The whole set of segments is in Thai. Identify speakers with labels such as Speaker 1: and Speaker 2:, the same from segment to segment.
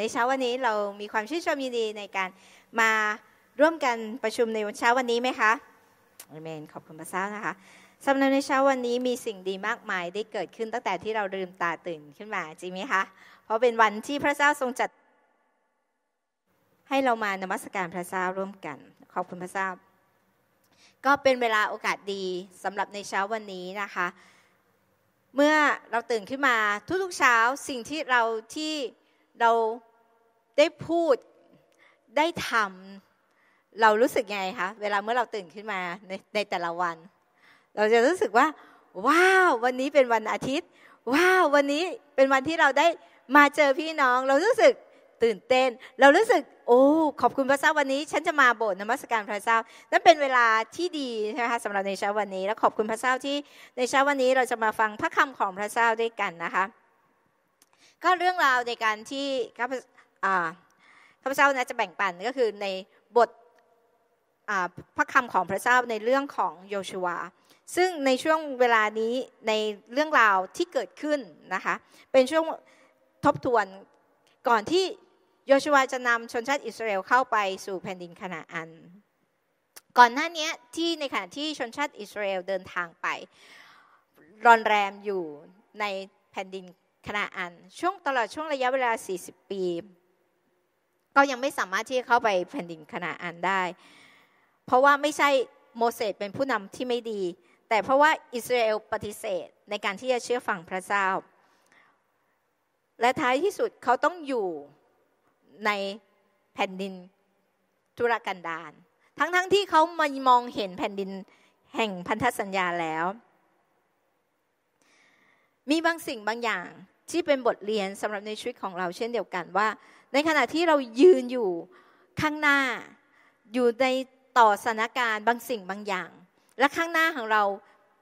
Speaker 1: ในเช้าวันนี้เรามีความชื่นชมยินดีในการมาร่วมกันประชุมในวันเช้าวันนี้ไหมคะ อเมนขอบคุณพระเจ้านะคะสำหรับในเช้าวันนี้มีสิ่งดีมากมายได้เกิดขึ้นตั้งแต่ที่เราลืมตาตื่นขึ้นมาจริงไหมคะเพราะเป็นวันที่พระเจ้าทรงจัดให้เรามานมัสการพระเจ้าร่วมกันขอบคุณพระเจ้าก็เป็นเวลาโอกาสดีสำหรับในเช้าวันนี้นะคะ เมื่อเราตื่นขึ้นมาทุกๆ เช้าสิ่งที่เราที่เราได้พูดได้ทำเรารู้สึกไงคะเวลาเมื่อเราตื่นขึ้นมาในในแต่ละวัน เราจะรู้สึกว่า ว้าว วันนี้เป็นวันอาทิตย์ ว้าววันนี้เป็นวันที่เราได้มาเจอพี่น้อง เรารู้สึกตื่นเต้น เรารู้สึก โอ้ขอบคุณพระเจ้าวันนี้ฉันจะมาโบสถ์นมัสการพระเจ้า นั่นเป็นเวลาที่ดีนะคะสำหรับในเช้าวันนี้ และขอบคุณพระเจ้าที่ในเช้าวันนี้เราจะมาฟังพระคำของพระเจ้าด้วยกันนะคะก็เรื่องราวในการที่ข้าพเจ้านะจะแบ่งปันก็คือในบทพระคำของพระเจ้าในเรื่องของโยชัวซึ่งในช่วงเวลานี้ในเรื่องราวที่เกิดขึ้นนะคะเป็นช่วงทบทวนก่อนที่โยชัวจะนำชนชาติอิสราเอลเข้าไปสู่แผ่นดินคณาอันก่อนหน้านี้ที่ในขณะที่ชนชาติอิสราเอลเดินทางไปรอนแรมอยู่ในแผ่นดินคณาอันช่วงตลอดช่วงระยะเวลา 40 ปี็ยังไม่สามารถที่จะเข้าไปแผ่นดินคณาอันได้ เพราะว่าไม่ใช่โมเสสเป็นผู้นำที่ไม่ดี แต่เพราะว่าอิสราเอลปฏิเสธในการที่จะเชื่อฟังพระเจ้า และท้ายที่สุดเขาต้องอยู่ในแผ่นดินทุรกันดารทั้งๆทที่เขามามองเห็นแผ่นดินแห่งพันธสัญญาแล้ว มีบางสิ่งบางอย่างที่เป็นบทเรียนสำหรับในชีวิตของเราเช่นเดียวกันว่าในขณะที่เรายืนอยู่ข้างหน้าอยู่ในต่อสถานการณ์บางสิ่งบางอย่าง และข้างหน้าของเรา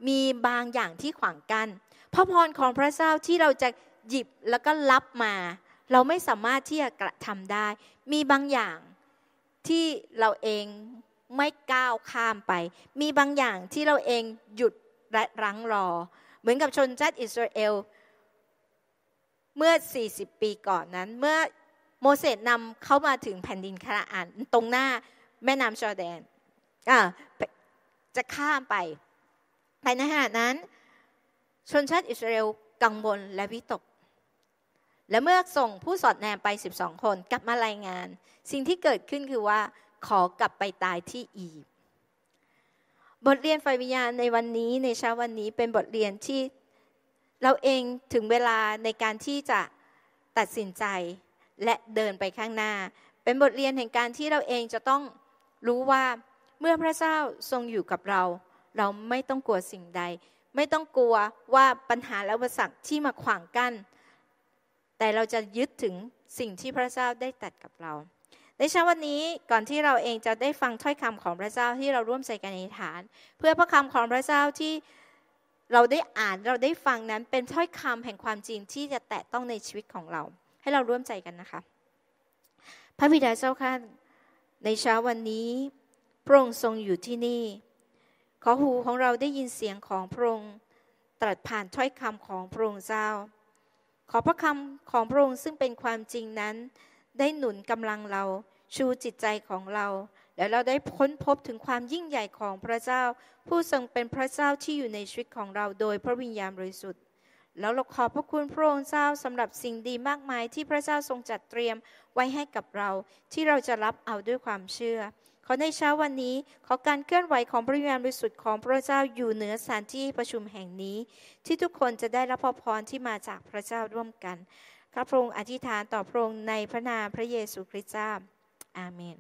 Speaker 1: มีบางอย่างที่ขวางกัน้น พระพรของพระเจ้าที่เราจะหยิบแล้วก็รับมา เราไม่สามารถที่จะกระทำได้ มีบางอย่างที่เราเองไม่ก้าวข้ามไป มีบางอย่างที่เราเองหยุดและรั้งรอ เหมือนกับชนชาติอิสราเอลเมื่อ 40 ปีก่อนนั้นเมื่อโมเสสนำเขามาถึงแผ่นดินคาราอันตรงหน้าแม่น้ำจอร์แดนจะข้ามไป ภาในขณะนั้นชนชาติอิสราเอลกังวลและวิตก และเมื่อส่งผู้สอดแนมไป12คนกลับมารายงาน สิ่งที่เกิดขึ้นคือว่า ขอกลับไปตายที่อียิปต์บทเรียนไฟวิญญาณในวันนี้ในเช้าวันนี้เป็นบทเรียนที่เราเองถึงเวลาในการที่จะตัดสินใจและเดินไปข้างหน้า เป็นบทเรียนแห่งการที่เราเองจะต้องรู้ว่าเมื่อพระเจ้าทรงอยู่กับเรา เราไม่ต้องกลัวสิ่งใด ไม่ต้องกลัวว่าปัญหาและอุปสรรคที่มาขวางกัน้นแต่เราจะยึดถึงสิ่งที่พระเจ้าได้ตัดกับเรา ในเช้าวันนี้ก่อนที่เราเองจะได้ฟังถ้อยคำของพระเจ้าที่เราร่วมใจกันในฐาน เพื่อพระคำของพระเจ้าที่เราได้อ่านเราได้ฟังนั้นเป็นถ้อยคำแห่งความจริงที่จะแตะต้องในชีวิตของเราให้เราร่วมใจกันนะคะพระบิดาเจ้าข้าในเช้าวันนี้พระองค์ทรงอยู่ที่นี่ ขอหูของเราได้ยินเสียงของพระองค์ตรัสผ่านถ้อยคำของพระองค์เจ้า ขอพระคำของพระองค์ซึ่งเป็นความจริงนั้น ได้หนุนกำลังเราชูจิตใจของเรา และเราได้ค้นพบถึงความยิ่งใหญ่ของพระเจ้า ผู้ทรงเป็นพระเจ้าที่อยู่ในชีวิตของเรา โดยพระวิญญาณบริสุทธิ์แล้วเราขอบพระคุณพระองค์เจ้าสำหรับสิ่งดีมากมายที่พระเจ้าทรงจัดเตรียมไว้ให้กับเราที่เราจะรับเอาด้วยความเชื่อ ขอในเช้าวันนี้ขอการเคลื่อนไหวของพระวิญญาณบริสุทธิ์ของพระเจ้าอยู่เหนือสถานที่ประชุมแห่งนี้ ที่ทุกคนจะได้รับพรพรที่มาจากพระเจ้าร่วมกันข้าพระองค์อธิษฐานต่อพระองค์ในพระนามพระเยซูคริสต์เจ้า อาเมน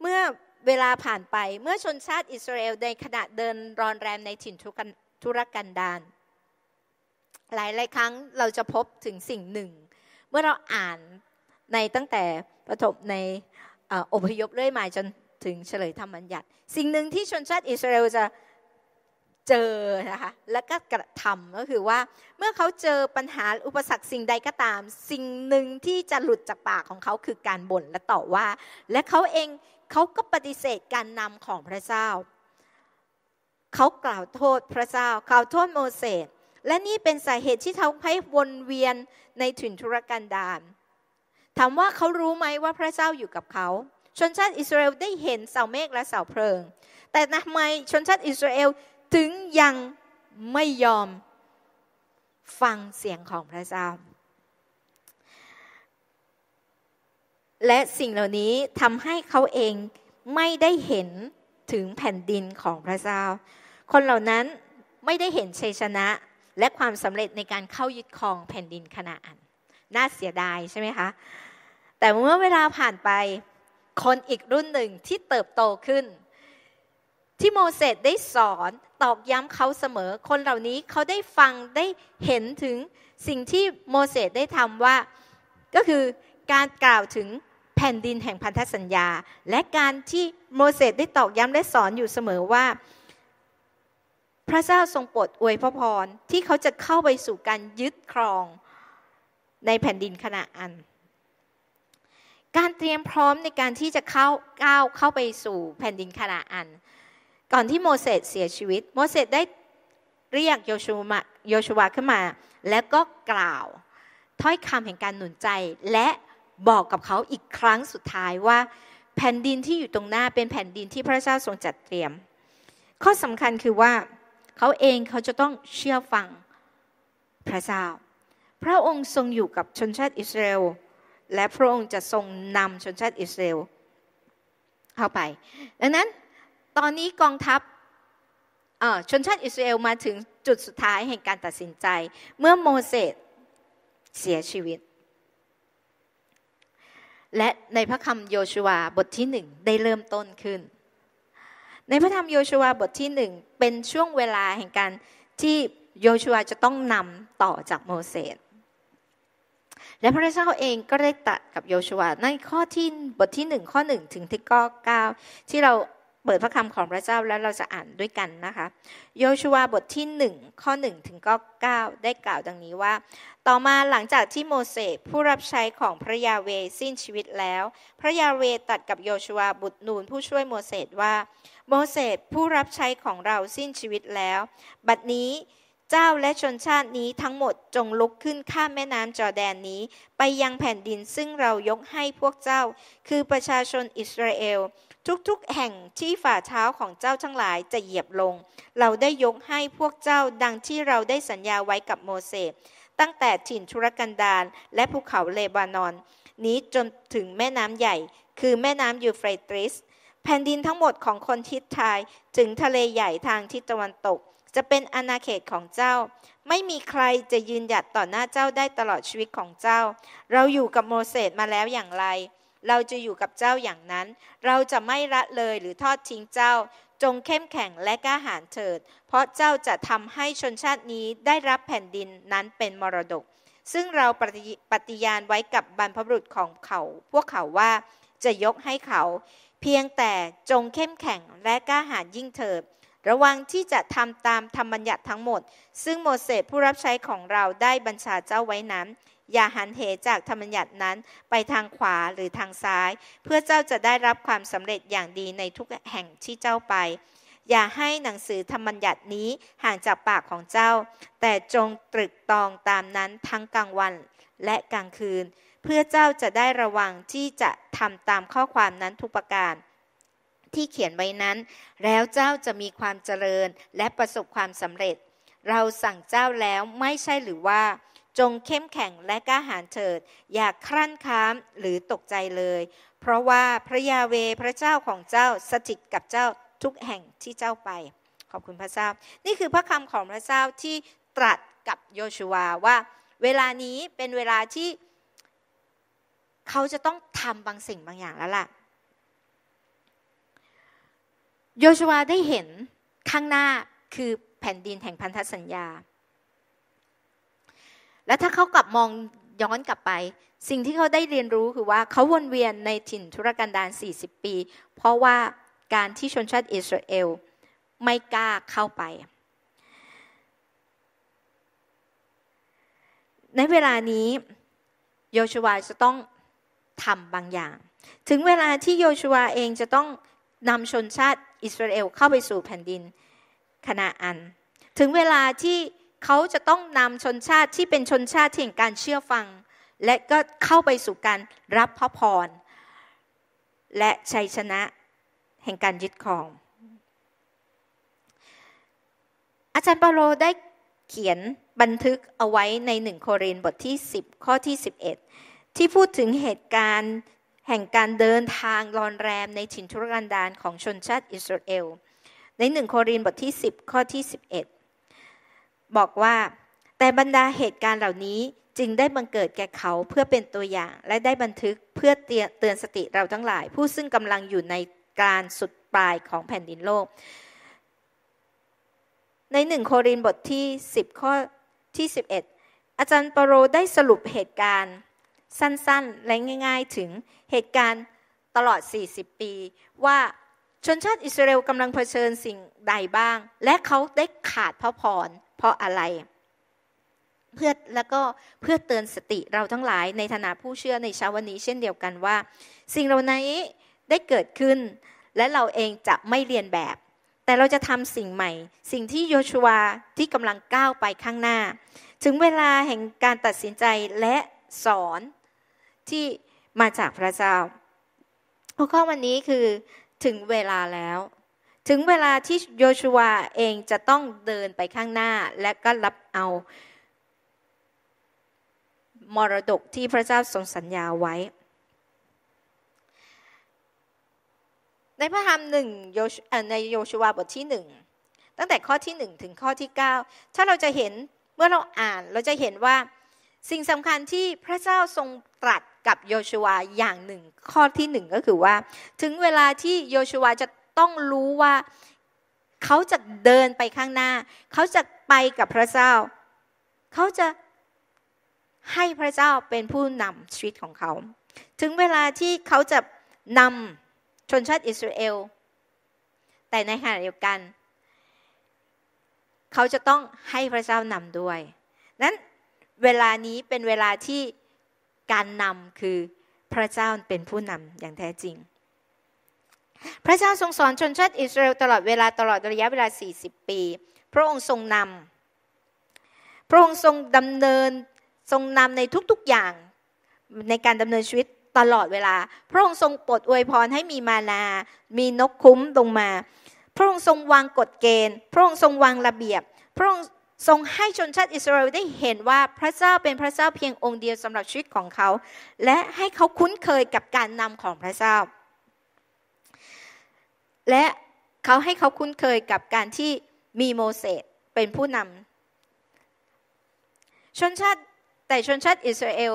Speaker 1: เมื่อเวลาผ่านไปเมื่อชนชาติอิสราเอลในขณะเดินรอนแรมในถิ่นทุรกันดารหลายหลายครั้งเราจะพบถึงสิ่งหนึ่ง เมื่อเราอ่านในตั้งแต่ประถมในอพยพเรื่อยมาจนถึงเฉลยธรรมบัญญัติ สิ่งหนึ่งที่ชนชาติอิสราเอลจะเจอนะคะและก็กระทำก็คือว่าเมื่อเขาเจอปัญหาอุปสรรคสิ่งใดก็ตามสิ่งหนึ่งที่จะหลุดจากปากของเขาคือการบ่นและต่อว่าและเขาเองเขาก็ปฏิเสธการนำของพระเจ้า เขากล่าวโทษพระเจ้า กล่าวโทษโมเสส และนี่เป็นสาเหตุที่ทำให้วนเวียนในถิ่นทุรกันดารถามว่าเขารู้ไหมว่าพระเจ้าอยู่กับเขา ชนชาติอิสราเอลได้เห็นเสาเมฆและเสาเพลิง แต่ทำไมชนชาติอิสราเอลถึงยังไม่ยอมฟังเสียงของพระเจ้าและสิ่งเหล่านี้ทำให้เขาเองไม่ได้เห็นถึงแผ่นดินของพระเจ้า คนเหล่านั้นไม่ได้เห็นชัยชนะ และความสำเร็จในการเข้ายึดครองแผ่นดินขนาอันน่าเสียดายใช่ไหมคะ แต่เมื่อเวลาผ่านไปคนอีกรุ่นหนึ่งที่เติบโตขึ้น ที่โมเสสได้สอนตอกย้ำเขาเสมอ คนเหล่านี้เขาได้ฟังได้เห็นถึงสิ่งที่โมเสสได้ทำว่า ก็คือการกล่าวถึงแผ่นดินแห่งพันธสัญญา และการที่โมเสสได้ตอกย้ำและสอนอยู่เสมอว่า พระเจ้าทรงโปรดอวยพระพรที่เขาจะเข้าไปสู่การยึดครองในแผ่นดินขณะอัน การเตรียมพร้อมในการที่จะเข้าก้าวเข้าไปสู่แผ่นดินขณะอัน ก่อนที่โมเสสเสียชีวิต โมเสสได้เรียกโยชูมาโยชวาขึ้นมา แล้วก็กล่าวถ้อยคำแห่งการหนุนใจและบอกกับเขาอีกครั้งสุดท้ายว่าแผ่นดินที่อยู่ตรงหน้าเป็นแผ่นดินที่พระเจ้าทรงจัดเตรียม ข้อสำคัญคือว่าเขาเองเขาจะต้องเชื่อฟังพระเจ้า พระองค์ทรงอยู่กับชนชาติอิสราเอลและพระองค์จะทรงนำชนชาติอิสราเอลเข้าไป ดังนั้นตอนนี้กองทัพชนชาติอิสราเอลมาถึงจุดสุดท้ายแห่งการตัดสินใจเมื่อโมเสสเสียชีวิตและในพระคำโยชัวาบทที่หนึ่งได้เริ่มต้นขึ้น ในพระธรรมโยชัวาบทที่หนึ่งเป็นช่วงเวลาแห่งการที่โยชัวาจะต้องนำต่อจากโมเสสและพระเจ้าเองก็ได้ตัดกับโยชัวาในข้อที่บทที่หนึ่งข้อหนึ่งถึงที่ก้อเก้าที่เราเปิดพระคำของพระเจ้าแล้วเราจะอ่านด้วยกันนะคะโยชูวาบทที่1ข้อ1ถึงก็9ได้กล่าวดังนี้ว่า ต่อมาหลังจากที่โมเสสผู้รับใช้ของพระยาเวสิ้นชีวิตแล้ว พระยาเวตัดกับโยชูวาบุตรนูนผู้ช่วยโมเสสว่า โมเสสผู้รับใช้ของเราสิ้นชีวิตแล้ว บัดนี้เจ้าและชนชาตินี้ทั้งหมดจงลุกขึ้นข้ามแม่น้ำจอแดนนี้ไปยังแผ่นดินซึ่งเรายกให้พวกเจ้าคือประชาชนอิสราเอลทุกๆ แห่งที่ฝ่าเท้าของเจ้าทั้งหลายจะเหยียบลง เราได้ยกให้พวกเจ้าดังที่เราได้สัญญาไว้กับโมเสส ตั้งแต่ถิ่นทุรกันดารและภูเขาเลบานอน นี้จนถึงแม่น้ำใหญ่ คือแม่น้ำยูเฟรติส แผ่นดินทั้งหมดของคนทิศไทยถึงทะเลใหญ่ทางทิศตะวันตก จะเป็นอาณาเขตของเจ้า ไม่มีใครจะยืนหยัดต่อหน้าเจ้าได้ตลอดชีวิตของเจ้า เราอยู่กับโมเสสมาแล้วอย่างไรเราจะอยู่กับเจ้าอย่างนั้น เราจะไม่ละเลยหรือทอดทิ้งเจ้า จงเข้มแข็งและกล้าหาญเถิด เพราะเจ้าจะทำให้ชนชาตินี้ได้รับแผ่นดินนั้นเป็นมรดก ซึ่งเราปฏิญาณไว้กับบรรพบุรุษของเขา พวกเขาว่าจะยกให้เขา เพียงแต่จงเข้มแข็งและกล้าหาญยิ่งเถิด ระวังที่จะทำตามธรรมบัญญัติทั้งหมด ซึ่งโมเสสผู้รับใช้ของเราได้บัญชาเจ้าไว้นั้นอย่าหันเหจากธรรมญัตินั้นไปทางขวาหรือทางซ้าย เพื่อเจ้าจะได้รับความสำเร็จอย่างดีในทุกแห่งที่เจ้าไป อย่าให้หนังสือธรรมญัตินี้ห่างจากปากของเจ้า แต่จงตรึกตองตามนั้นทั้งกลางวันและกลางคืน เพื่อเจ้าจะได้ระวังที่จะทำตามข้อความนั้นทุกประการ ที่เขียนไว้นั้น แล้วเจ้าจะมีความเจริญและประสบความสำเร็จ เราสั่งเจ้าแล้วไม่ใช่หรือว่าจงเข้มแข็งและกล้าหาญเถิด อย่าครั่นค้ามหรือตกใจเลย เพราะว่าพระยาเวพระเจ้าของเจ้าสถิตกับเจ้าทุกแห่งที่เจ้าไป ขอบคุณพระเจ้า นี่คือพระคำของพระเจ้าที่ตรัสกับโยชูวาว่า เวลานี้เป็นเวลาที่เขาจะต้องทำบางสิ่งบางอย่างแล้วล่ะ โยชูวาได้เห็นข้างหน้าคือแผ่นดินแห่งพันธสัญญาแล้วถ้าเขากลับมองย้อนกลับไปสิ่งที่เขาได้เรียนรู้คือว่าเขาวนเวียนในถิ่นธุรกันดาร40 ปี เพราะว่าการที่ชนชาติอิสราเอลไม่กล้าเข้าไป ในเวลานี้โยชวาจะต้องทำบางอย่าง ถึงเวลาที่โยชวาเองจะต้องนำชนชาติอิสราเอลเข้าไปสู่แผ่นดินคณาอันถึงเวลาที่เขาจะต้องนำชนชาติที่เป็นชนชาติที่แห่งการเชื่อฟัง และก็เข้าไปสู่การรับพระพร และชัยชนะแห่งการยึดครอง อาจารย์เปาโลได้เขียนบันทึกเอาไว้ในหนึ่งโครินบทที่ 10 ข้อที่ 11 ที่พูดถึงเหตุการณ์แห่งการเดินทางรอนแรมในถิ่นทุรกันดารของชนชาติอิสราเอลในหนึ่งโครินบทที่ 10 ข้อที่ 11บอกว่าแต่บรรดาเหตุการณ์เหล่านี้จึงได้บังเกิดแก่เขาเพื่อเป็นตัวอย่าง และได้บันทึกเพื่อเตือนสติเราทั้งหลาย ผู้ซึ่งกำลังอยู่ในการสุดปลายของแผ่นดินโลก ในหนึ่งโครินบทที่ 10ข้อที่ 11 อาจารย์ปโรได้สรุปเหตุการณ์สั้นๆและง่าย ๆ ถึงเหตุการณ์ตลอด 40 ปี ว่าชนชาติอิสราเอลกำลังเผชิญสิ่งใดบ้าง และเขาได้ขาดพระพรเพราะอะไรเพื่อแล้วก็เพื่อเตือนสติเราทั้งหลายในฐานะผู้เชื่อในเช้าวันนี้เช่นเดียวกันว่า สิ่งเหล่านี้ได้เกิดขึ้น และเราเองจะไม่เรียนแบบ แต่เราจะทำสิ่งใหม่ สิ่งที่โยชัวที่กำลังก้าวไปข้างหน้า ถึงเวลาแห่งการตัดสินใจและสอนที่มาจากพระเจ้าหัวข้อวันนี้คือถึงเวลาแล้วถึงเวลาที่โยชัวาเองจะต้องเดินไปข้างหน้าและก็รับเอามรดกที่พระเจ้าทรงสัญญาไว้ ในพระธรรมหนึ่งในโยชูวาบทที่หนึ่งตั้งแต่ข้อที่หนึ่งถึงข้อที่เก้าถ้าเราจะเห็นเมื่อเราอ่านเราจะเห็นว่าสิ่งสำคัญที่พระเจ้าทรงตรัสกับโยชูวาอย่างหนึ่งข้อที่หนึ่งก็คือว่าถึงเวลาที่โยชูวาจะต้องรู้ว่าเขาจะเดินไปข้างหน้าเขาจะไปกับพระเจ้าเขาจะให้พระเจ้าเป็นผู้นำชีวิตของเขาถึงเวลาที่เขาจะนำชนชาติอิสราเอลแต่ในขณะเดียวกันเขาจะต้องให้พระเจ้านำด้วยนั้นเวลานี้เป็นเวลาที่การนำคือพระเจ้าเป็นผู้นำอย่างแท้จริงพระเจ้าทรงสอนชนชาติอิสราเอลตลอดเวลาตลอดระยะเวลา 40 ปี พระองค์ทรงนำพระองค์ทรงดำเนินทรงนำในทุกๆอย่างในการดำเนินชีวิตตลอดเวลา พระองค์ทรงปลดอวยพรให้มีมาลามีนกคุ้มลงมา พระองค์ทรงวางกฎเกณฑ์พระองค์ทรงวางระเบียบ พระองค์ทรงให้ชนชาติอิสราเอลได้เห็นว่าพระเจ้าเป็นพระเจ้าเพียงองค์เดียวสำหรับชีวิตของเขา และให้เขาคุ้นเคยกับการนำของพระเจ้าและเขาให้เขาคุ้นเคยกับการที่มีโมเสสเป็นผู้นำชนชาติแต่ชนชาติอิสราเอล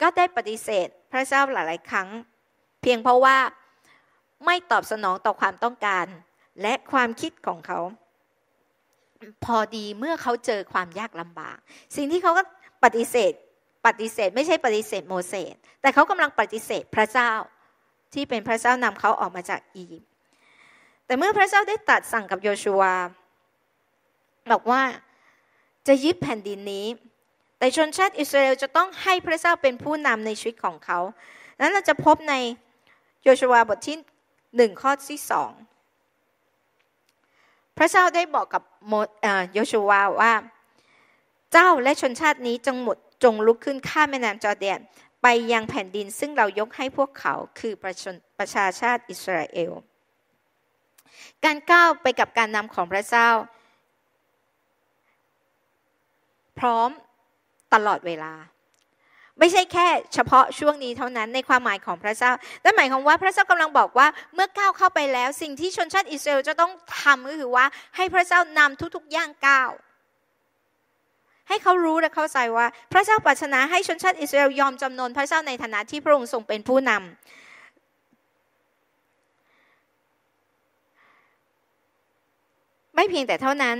Speaker 1: ก็ได้ปฏิเสธพระเจ้าหลาย ๆ ครั้ง เพียงเพราะว่าไม่ตอบสนองต่อความต้องการ และความคิดของเขาพอดีเมื่อเขาเจอความยากลำบาก สิ่งที่เขาก็ปฏิเสธ ปฏิเสธไม่ใช่ปฏิเสธโมเสสแต่เขากำลังปฏิเสธพระเจ้าที่เป็นพระเจ้านำเขาออกมาจากอียิปต์แต่เมื่อพระเจ้าได้ตัดสั่งกับโยชัวบอกว่าจะยึดแผ่นดินนี้ แต่ชนชาติอิสราเอลจะต้องให้พระเจ้าเป็นผู้นำในชีวิตของเขา นั้นเราจะพบในโยชัวบทที่หนึ่งข้อที่สอง พระเจ้าได้บอกกับโยชัวว่าเจ้าและชนชาตินี้จงหมดจงลุกขึ้นข้ามแม่น้ำจอร์แดนไปยังแผ่นดินซึ่งเรายกให้พวกเขาคือประชาชาติอิสราเอลการก้าวไปกับการนำของพระเจ้า พร้อมตลอดเวลา ไม่ใช่แค่ เฉพาะช่วงนี้เท่านั้น ในความหมายของพระเจ้าแต่นหมายของว่าพระเจ้ากำลังบอกว่าเมื่อก้าวเข้าไปแล้วสิ่งที่ชนชาติอิสราเอลจะต้องทำก็คือว่าให้พระเจ้านำทุก ๆ ย่างก้าว ให้เขารู้และเข้าใจว่า พระเจ้าปรารถนาให้ชนชาติอิสราเอลยอมจำนนพระเจ้าในฐานะที่พระองค์ทรงเป็นผู้นำไม่เพียงแต่เท่านั้น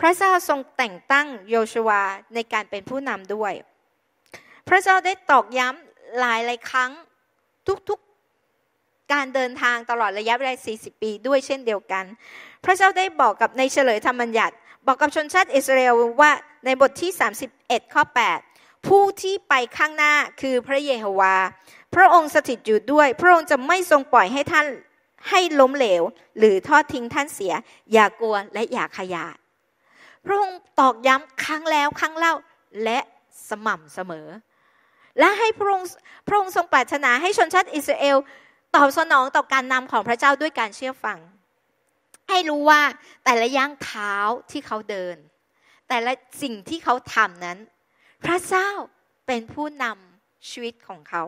Speaker 1: พระเจ้าทรงแต่งตั้งโยชวาในการเป็นผู้นำด้วย พระเจ้าได้ตอกย้ำหลายหลายครั้งทุกๆการเดินทางตลอดระยะเวลา 40 ปีด้วยเช่นเดียวกัน พระเจ้าได้บอกกับในเฉลยธรรมัญญัติ บอกกับชนชาติอิสราเอลว่าในบทที่ 31 ข้อ 8 ผู้ที่ไปข้างหน้าคือพระเยโฮวา พระองค์สถิตอยู่ด้วย พระองค์จะไม่ทรงปล่อยให้ท่านให้ล้มเหลวหรือทอดทิ้งท่านเสียอย่ากลัวและอย่าขยาดพระองค์ตอกย้ำครั้งแล้วครั้งเล่าและสม่ำเสมอ และให้พระองค์พระองค์ทรงปรารถนาให้ชนชาติ อิสราเอลตอบสนองต่อการนำของพระเจ้าด้วยการเชื่อฟัง ให้รู้ว่าแต่ละย่างเท้าที่เขาเดิน แต่ละสิ่งที่เขาทำนั้น พระเจ้าเป็นผู้นำชีวิตของเขา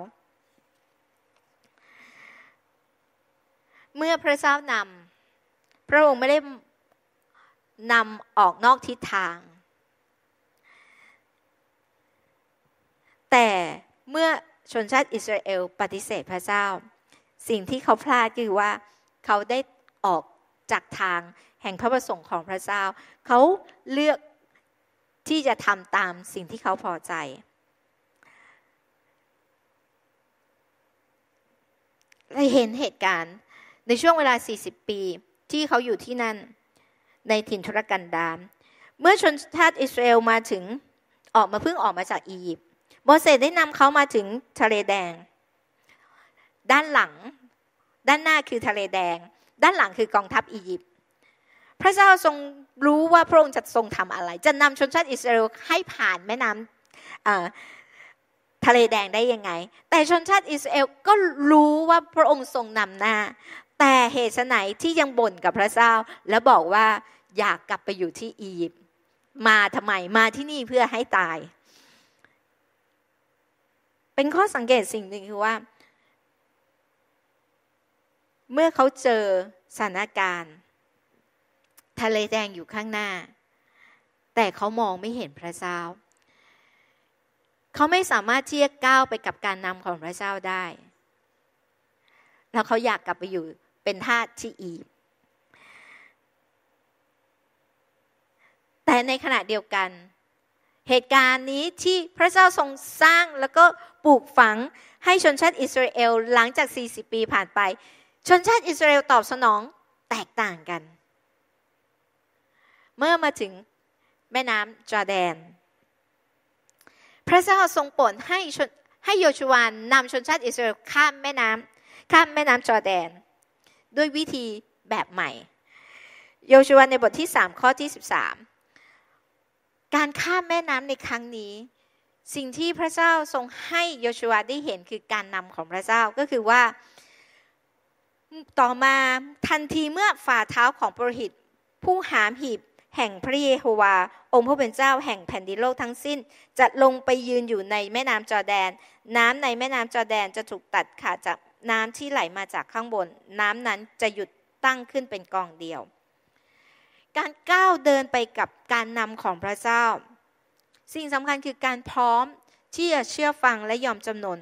Speaker 1: เมื่อพระเจ้านำ พระองค์ไม่ได้นำออกนอกทิศทาง แต่เมื่อชนชาติอิสราเอลปฏิเสธพระเจ้า สิ่งที่เขาพลาดคือว่าเขาได้ออกจากทางแห่งพระประสงค์ของพระเจ้า เขาเลือกที่จะทำตามสิ่งที่เขาพอใจเราเห็นเหตุการณ์ในช่วงเวลา 40 ปีที่เขาอยู่ที่นั่นในถิ่นทุรกันดารเมื่อชนชาติอิสราเอลมาถึงออกมาเพิ่งออกมาจากอียิปต์ โมเสสได้นำเขามาถึงทะเลแดง ด้านหลัง ด้านหน้าคือทะเลแดง ด้านหลังคือกองทัพอียิปต์ พระเจ้าทรงรู้ว่าพระองค์จะทรงทำอะไร จะนำชนชาติอิสราเอลให้ผ่านแม่น้ำทะเลแดงได้ยังไง แต่ชนชาติอิสราเอลก็รู้ว่าพระองค์ทรงนำหน้าแต่เหตุไหนที่ยังบ่นกับพระเจ้าแล้วบอกว่าอยากกลับไปอยู่ที่อียิปต์มาทำไมมาที่นี่เพื่อให้ตาย เป็นข้อสังเกตสิ่งหนึ่งคือว่า เมื่อเขาเจอสถานการณ์ ทะเลแดงอยู่ข้างหน้า แต่เขามองไม่เห็นพระเจ้าเขาไม่สามารถเที่จก้าวไปกับการนำของพระเจ้าได้ แล้วเขาอยากกลับไปอยู่เป็นธาตุที่อีแต่ในขณะเดียวกันเหตุการณ์นี้ที่พระเจ้าทรงสร้างแล้วก็ปลูกฝังให้ชนชาติอิสราเอลหลังจาก 40 ปี ผ่านไป ชนชาติอิสราเอลตอบสนองแตกต่างกัน เมื่อมาถึงแม่น้ำจอแดน พระเจ้าทรงปลดให้ให้โยชูวานนำชนชาติอิสราเอลข้ามแม่น้ำข้ามแม่น้ำจอแดนด้วยวิธีแบบใหม่โยชูวาในบทที่ 3 ข้อที่13 การข้ามแม่น้ำในครั้งนี้ สิ่งที่พระเจ้าทรงให้โยชูวาได้เห็นคือการนำของพระเจ้าก็คือว่าต่อมาทันทีเมื่อฝ่าเท้าของปรหิต ผู้หามหีบแห่งพระเยโฮวาองค์พระเป็นเจ้าแห่งแผ่นดินโลกทั้งสิ้นจะลงไปยืนอยู่ในแม่น้ำจอแดน น้ำในแม่น้ำจอแดนจะถูกตัดขาดจากน้ำที่ไหลมาจากข้างบน น้ำนั้นจะหยุดตั้งขึ้นเป็นกองเดียว การก้าวเดินไปกับการนำของพระเจ้า สิ่งสำคัญคือการพร้อมที่จะเชื่อฟังและยอมจำนน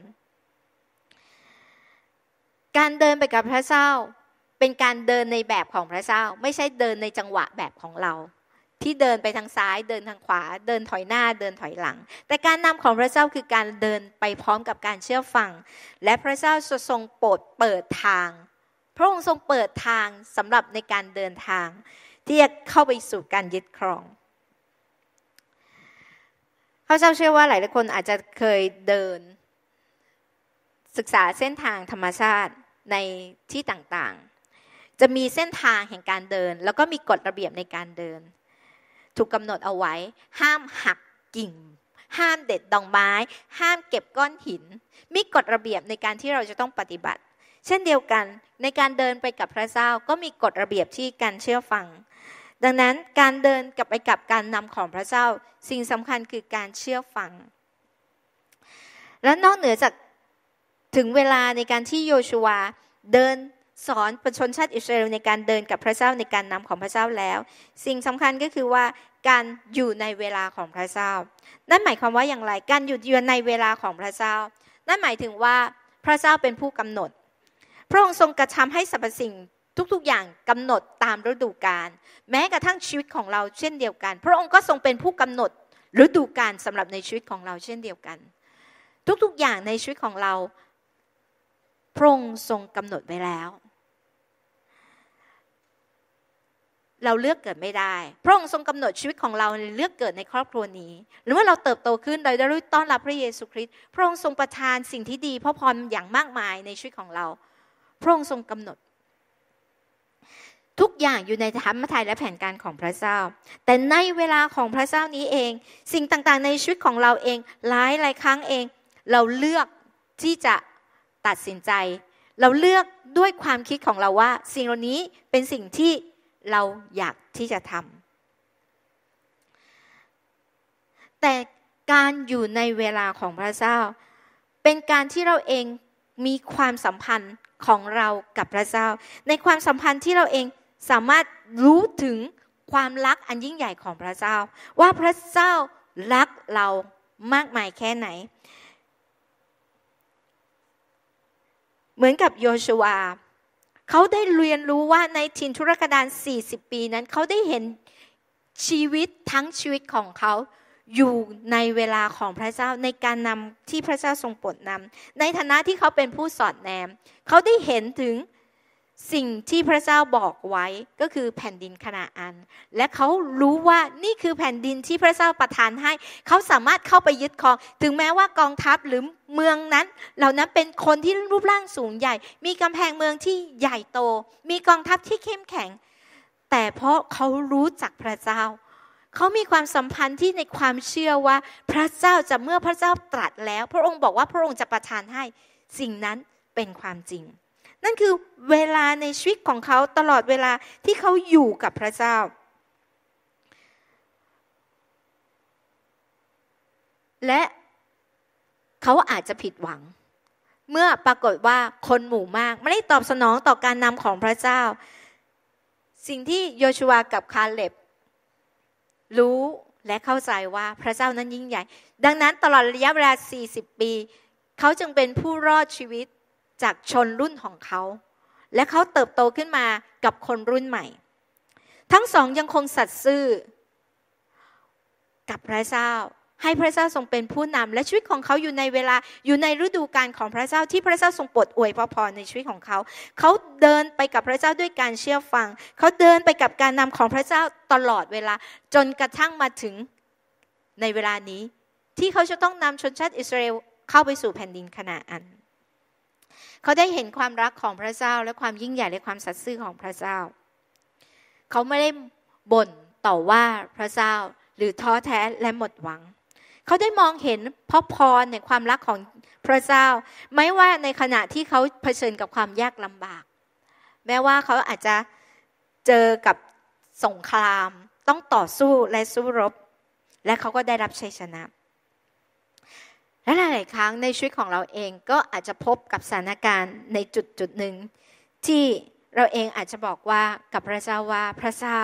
Speaker 1: การเดินไปกับพระเจ้า เป็นการเดินในแบบของพระเจ้าไม่ใช่เดินในจังหวะแบบของเราที่เดินไปทางซ้ายเดินทางขวาเดินถอยหน้าเดินถอยหลัง แต่การนำของพระเจ้าคือการเดินไปพร้อมกับการเชื่อฟังและพระเจ้าทรงโปรดเปิดทาง พระองค์ทรงเปิดทางสำหรับในการเดินทางที่จะเข้าไปสู่การยึดครองข้าเจ้าเชื่อว่าหลายหลายคนอาจจะเคยเดินศึกษาเส้นทางธรรมชาติในที่ต่างๆ จะมีเส้นทางแห่งการเดิน แล้วก็มีกฎระเบียบในการเดินถูกกำหนดเอาไว้ห้ามหักกิ่ง ห้ามเด็ดดองไม้ห้ามเก็บก้อนหิน มีกฎระเบียบในการที่เราจะต้องปฏิบัติ เช่นเดียวกันในการเดินไปกับพระเจ้าก็มีกฎระเบียบที่การเชื่อฟัง ดังนั้นการเดินกับไปกับการนำของพระเจ้าสิ่งสำคัญคือการเชื่อฟัง และนอกเหนือจากถึงเวลาในการที่โยชัวเดินสอนประชนชาติอิสราเอลในการเดินกับพระเจ้าในการนำของพระเจ้าแล้ว สิ่งสำคัญก็คือว่าการอยู่ในเวลาของพระเจ้า นั่นหมายความว่าอย่างไรการอยู่ยืนในเวลาของพระเจ้า นั่นหมายถึงว่าพระเจ้าเป็นผู้กำหนด พระองค์ทรงกระทำให้สรรพสิ่งทุกๆอย่างกำหนดตามฤดูกาลแม้กระทั่งชีวิตของเราเช่นเดียวกัน พระองค์ก็ทรงเป็นผู้กำหนดฤดูกาลสำหรับในชีวิตของเราเช่นเดียวกัน ทุกๆอย่างในชีวิตของเรา พระองค์ทรงกำหนดไว้แล้วเราเลือกเกิดไม่ได้ พระองค์ทรงกำหนดชีวิตของเราเลือกเกิดในครอบครัวนี้ หรือว่าเราเติบโตขึ้นโดยได้รต้อนรับพระเยซูคริสต์ พระองค์ทรงประทานสิ่งที่ดีพระพรอย่างมากมายในชีวิตของเรา พระองค์ทรงกำหนด ทุกอย่างอยู่ในธรรมทัยและแผนการของพระเจ้า แต่ในเวลาของพระเจ้านี้เอง สิ่งต่าง ๆ ในชีวิตของเราเองหลายหลายครั้งเอง เราเลือกที่จะตัดสินใจ เราเลือกด้วยความคิดของเราว่า สิ่งเหล่านี้เป็นสิ่งที่เราอยากที่จะทำแต่การอยู่ในเวลาของพระเจ้า เป็นการที่เราเองมีความสัมพันธ์ของเรากับพระเจ้า ในความสัมพันธ์ที่เราเองสามารถรู้ถึงความรักอันยิ่งใหญ่ของพระเจ้า ว่าพระเจ้ารักเรามากมายแค่ไหน เหมือนกับโยชวาเขาได้เรียนรู้ว่าในถิ่นธุรกดาน 40 ปีนั้น เขาได้เห็นชีวิตทั้งชีวิตของเขาอยู่ในเวลาของพระเจ้าในการนำที่พระเจ้าทรงโปรดนำในฐานะที่เขาเป็นผู้สอดแนมเขาได้เห็นถึงสิ่งที่พระเจ้าบอกไว้ก็คือแผ่นดินคณาอันและเขารู้ว่านี่คือแผ่นดินที่พระเจ้าประทานให้เขาสามารถเข้าไปยึดครองถึงแม้ว่ากองทัพหรือเมืองนั้น เหล่านั้นเป็นคนที่รูปร่างสูงใหญ่ มีกำแพงเมืองที่ใหญ่โต มีกองทัพที่เข้มแข็ง แต่เพราะเขารู้จักพระเจ้าเขามีความสัมพันธ์ที่ในความเชื่อว่าพระเจ้าจะเมื่อพระเจ้าตรัสแล้ว พระองค์บอกว่าพระองค์จะประทานให้ สิ่งนั้นเป็นความจริงนั่นคือเวลาในชีวิตของเขาตลอดเวลาที่เขาอยู่กับพระเจ้า และเขาอาจจะผิดหวัง เมื่อปรากฏว่าคนหมู่มากไม่ได้ตอบสนองต่อการนำของพระเจ้า สิ่งที่โยชัวกับคาเล็บรู้และเข้าใจว่าพระเจ้านั้นยิ่งใหญ่ ดังนั้นตลอดระยะเวลา 40 ปี เขาจึงเป็นผู้รอดชีวิตจากชนรุ่นของเขา และเขาเติบโตขึ้นมากับคนรุ่นใหม่ ทั้งสองยังคงสัตย์ซื่อกับพระเจ้าให้พระเจ้าทรงเป็นผู้นำและชีวิตของเขาอยู่ในเวลาอยู่ในฤดูการของพระเจ้า ที่พระเจ้าทรงปลดอวยพรในชีวิตของเขา เขาเดินไปกับพระเจ้าด้วยการเชื่อฟัง เขาเดินไปกับการนำของพระเจ้าตลอดเวลาจนกระทั่งมาถึงในเวลานี้ ที่เขาจะต้องนำชนชาติอิสราเอลเข้าไปสู่แผ่นดินขณาอันเขาได้เห็นความรักของพระเจ้าและความยิ่งใหญ่และความสัตย์ซื่อของพระเจ้า เขาไม่ได้บ่นต่อว่าพระเจ้าหรือท้อแท้และหมดหวัง เขาได้มองเห็นพระพรในความรักของพระเจ้าไม่ว่าในขณะที่เขาเผชิญกับความยากลำบาก แม้ว่าเขาอาจจะเจอกับสงคราม ต้องต่อสู้และสู้รบและเขาก็ได้รับชัยชนะและหลาย ๆ ครั้งในชีวิตของเราเองก็อาจจะพบกับสถานการณ์ในจุดจุดหนึ่งที่เราเองอาจจะบอกว่ากับพระเจ้าว่าพระเจ้า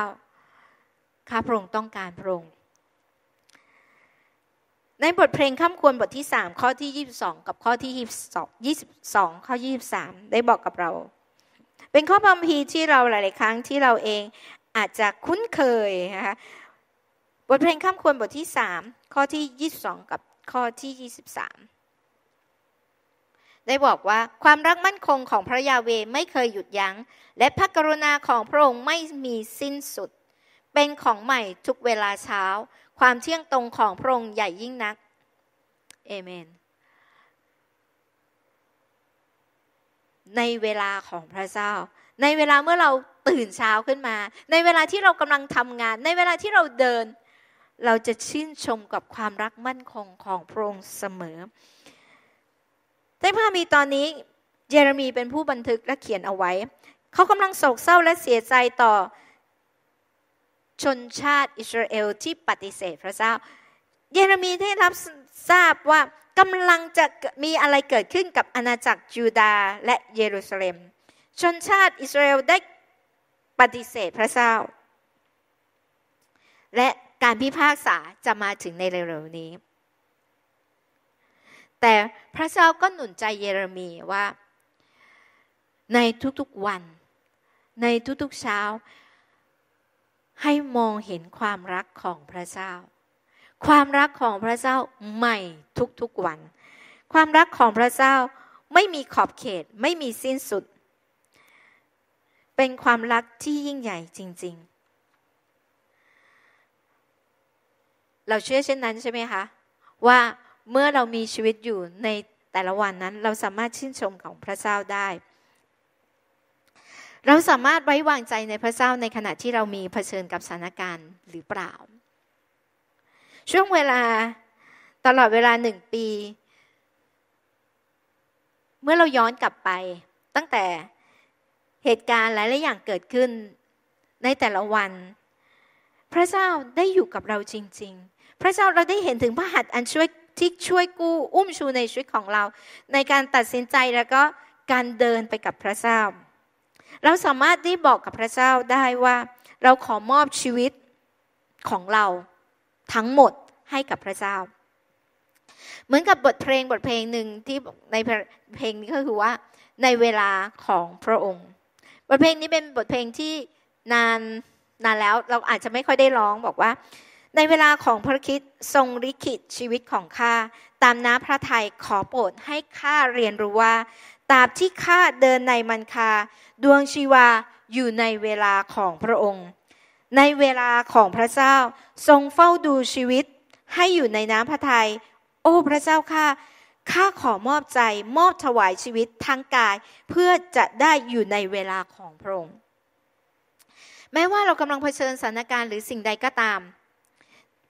Speaker 1: ข้า พระองค์ต้องการพระองค์ในบทเพลงข้ามควรบทที่3ข้อที่ 22 กับข้อที่22 22ข้อ23 ได้บอกกับเรา เป็นข้อบัมพีที่เราหลาย ๆ ครั้งที่เราเองอาจจะคุ้นเคยนะคะบทเพลงข้ามควรบทที่ 3 ข้อที่ 22 กับข้อที่23ได้บอกว่าความรักมั่นคงของพระยาเวไม่เคยหยุดยัง้ง และพระกรุณาของพระองค์ไม่มีสิ้นสุด เป็นของใหม่ทุกเวลาเช้า ความเที่ยงตรงของพระองค์ใหญ่ยิ่งนักเอเมนในเวลาของพระเจ้าในเวลาเมื่อเราตื่นเช้าขึ้นมา ในเวลาที่เรากำลังทำงานในเวลาที่เราเดินเราจะชื่นชมกับความรักมั่นคงของพระองค์เสมอในพระมีตอนนี้เยเรมีเป็นผู้บันทึกและเขียนเอาไว้ เขากำลังโศกเศร้าและเสียใจต่อ ชนชาติอิสราเอลที่ปฏิเสธพระเจ้า เยเรมีได้รับทราบว่ากำลังจะมีอะไรเกิดขึ้นกับอาณาจักรยูดาห์และเยรูซาเล็ม ชนชาติอิสราเอลได้ปฏิเสธพระเจ้า และการพิพากษาจะมาถึงในเร็วๆนี้ แต่พระเจ้าก็หนุนใจเยเรมีว่า ในทุกๆวัน ในทุกๆเช้าให้มองเห็นความรักของพระเจ้า ความรักของพระเจ้าใหม่ทุกๆวัน ความรักของพระเจ้าไม่มีขอบเขตไม่มีสิ้นสุด เป็นความรักที่ยิ่งใหญ่จริง ๆเราเชื่อเช่นนั้นใช่ไหมคะว่าเมื่อเรามีชีวิตอยู่ในแต่ละวันนั้น เราสามารถชื่นชมของพระเจ้าได้ เราสามารถไว้วางใจในพระเจ้าในขณะที่เรามีเผชิญกับสถานการณ์หรือเปล่าช่วงเวลาตลอดเวลาหนึ่งปี เมื่อเราย้อนกลับไป ตั้งแต่เหตุการณ์หลาย ๆ อย่างเกิดขึ้นในแต่ละวัน พระเจ้าได้อยู่กับเราจริง ๆพระเจ้าเราได้เห็นถึงพระหัตถ์อันช่วยที่ช่วยกู้อุ้มชูในชีวิตของเรา ในการตัดสินใจแล้วก็การเดินไปกับพระเจ้าเราสามารถได้บอกกับพระเจ้าได้ว่าเราขอมอบชีวิตของเราทั้งหมดให้กับพระเจ้า เหมือนกับบทเพลงบทเพลงหนึ่งที่ในเพลงนี้ก็คือว่าในเวลาของพระองค์ บทเพลงนี้เป็นบทเพลงที่นานนานแล้ว เราอาจจะไม่ค่อยได้ร้องบอกว่าในเวลาของพระคิดทรงลิขิตชีวิตของข้าตามน้ำพระทัยขอโปรดให้ข้าเรียนรู้ว่าตราบที่ข้าเดินในมันคาดวงชีวาอยู่ในเวลาของพระองค์ ในเวลาของพระเจ้าทรงเฝ้าดูชีวิตให้อยู่ในน้ำพระทยัยโอ้พระเจ้าข้าข้าขอมอบใจ มอบถวายชีวิตทั้งกายเพื่อจะได้อยู่ในเวลาของพระองค์แม้ว่าเรากำลังเผชิญสถานการณ์หรือสิ่งใดก็ตาม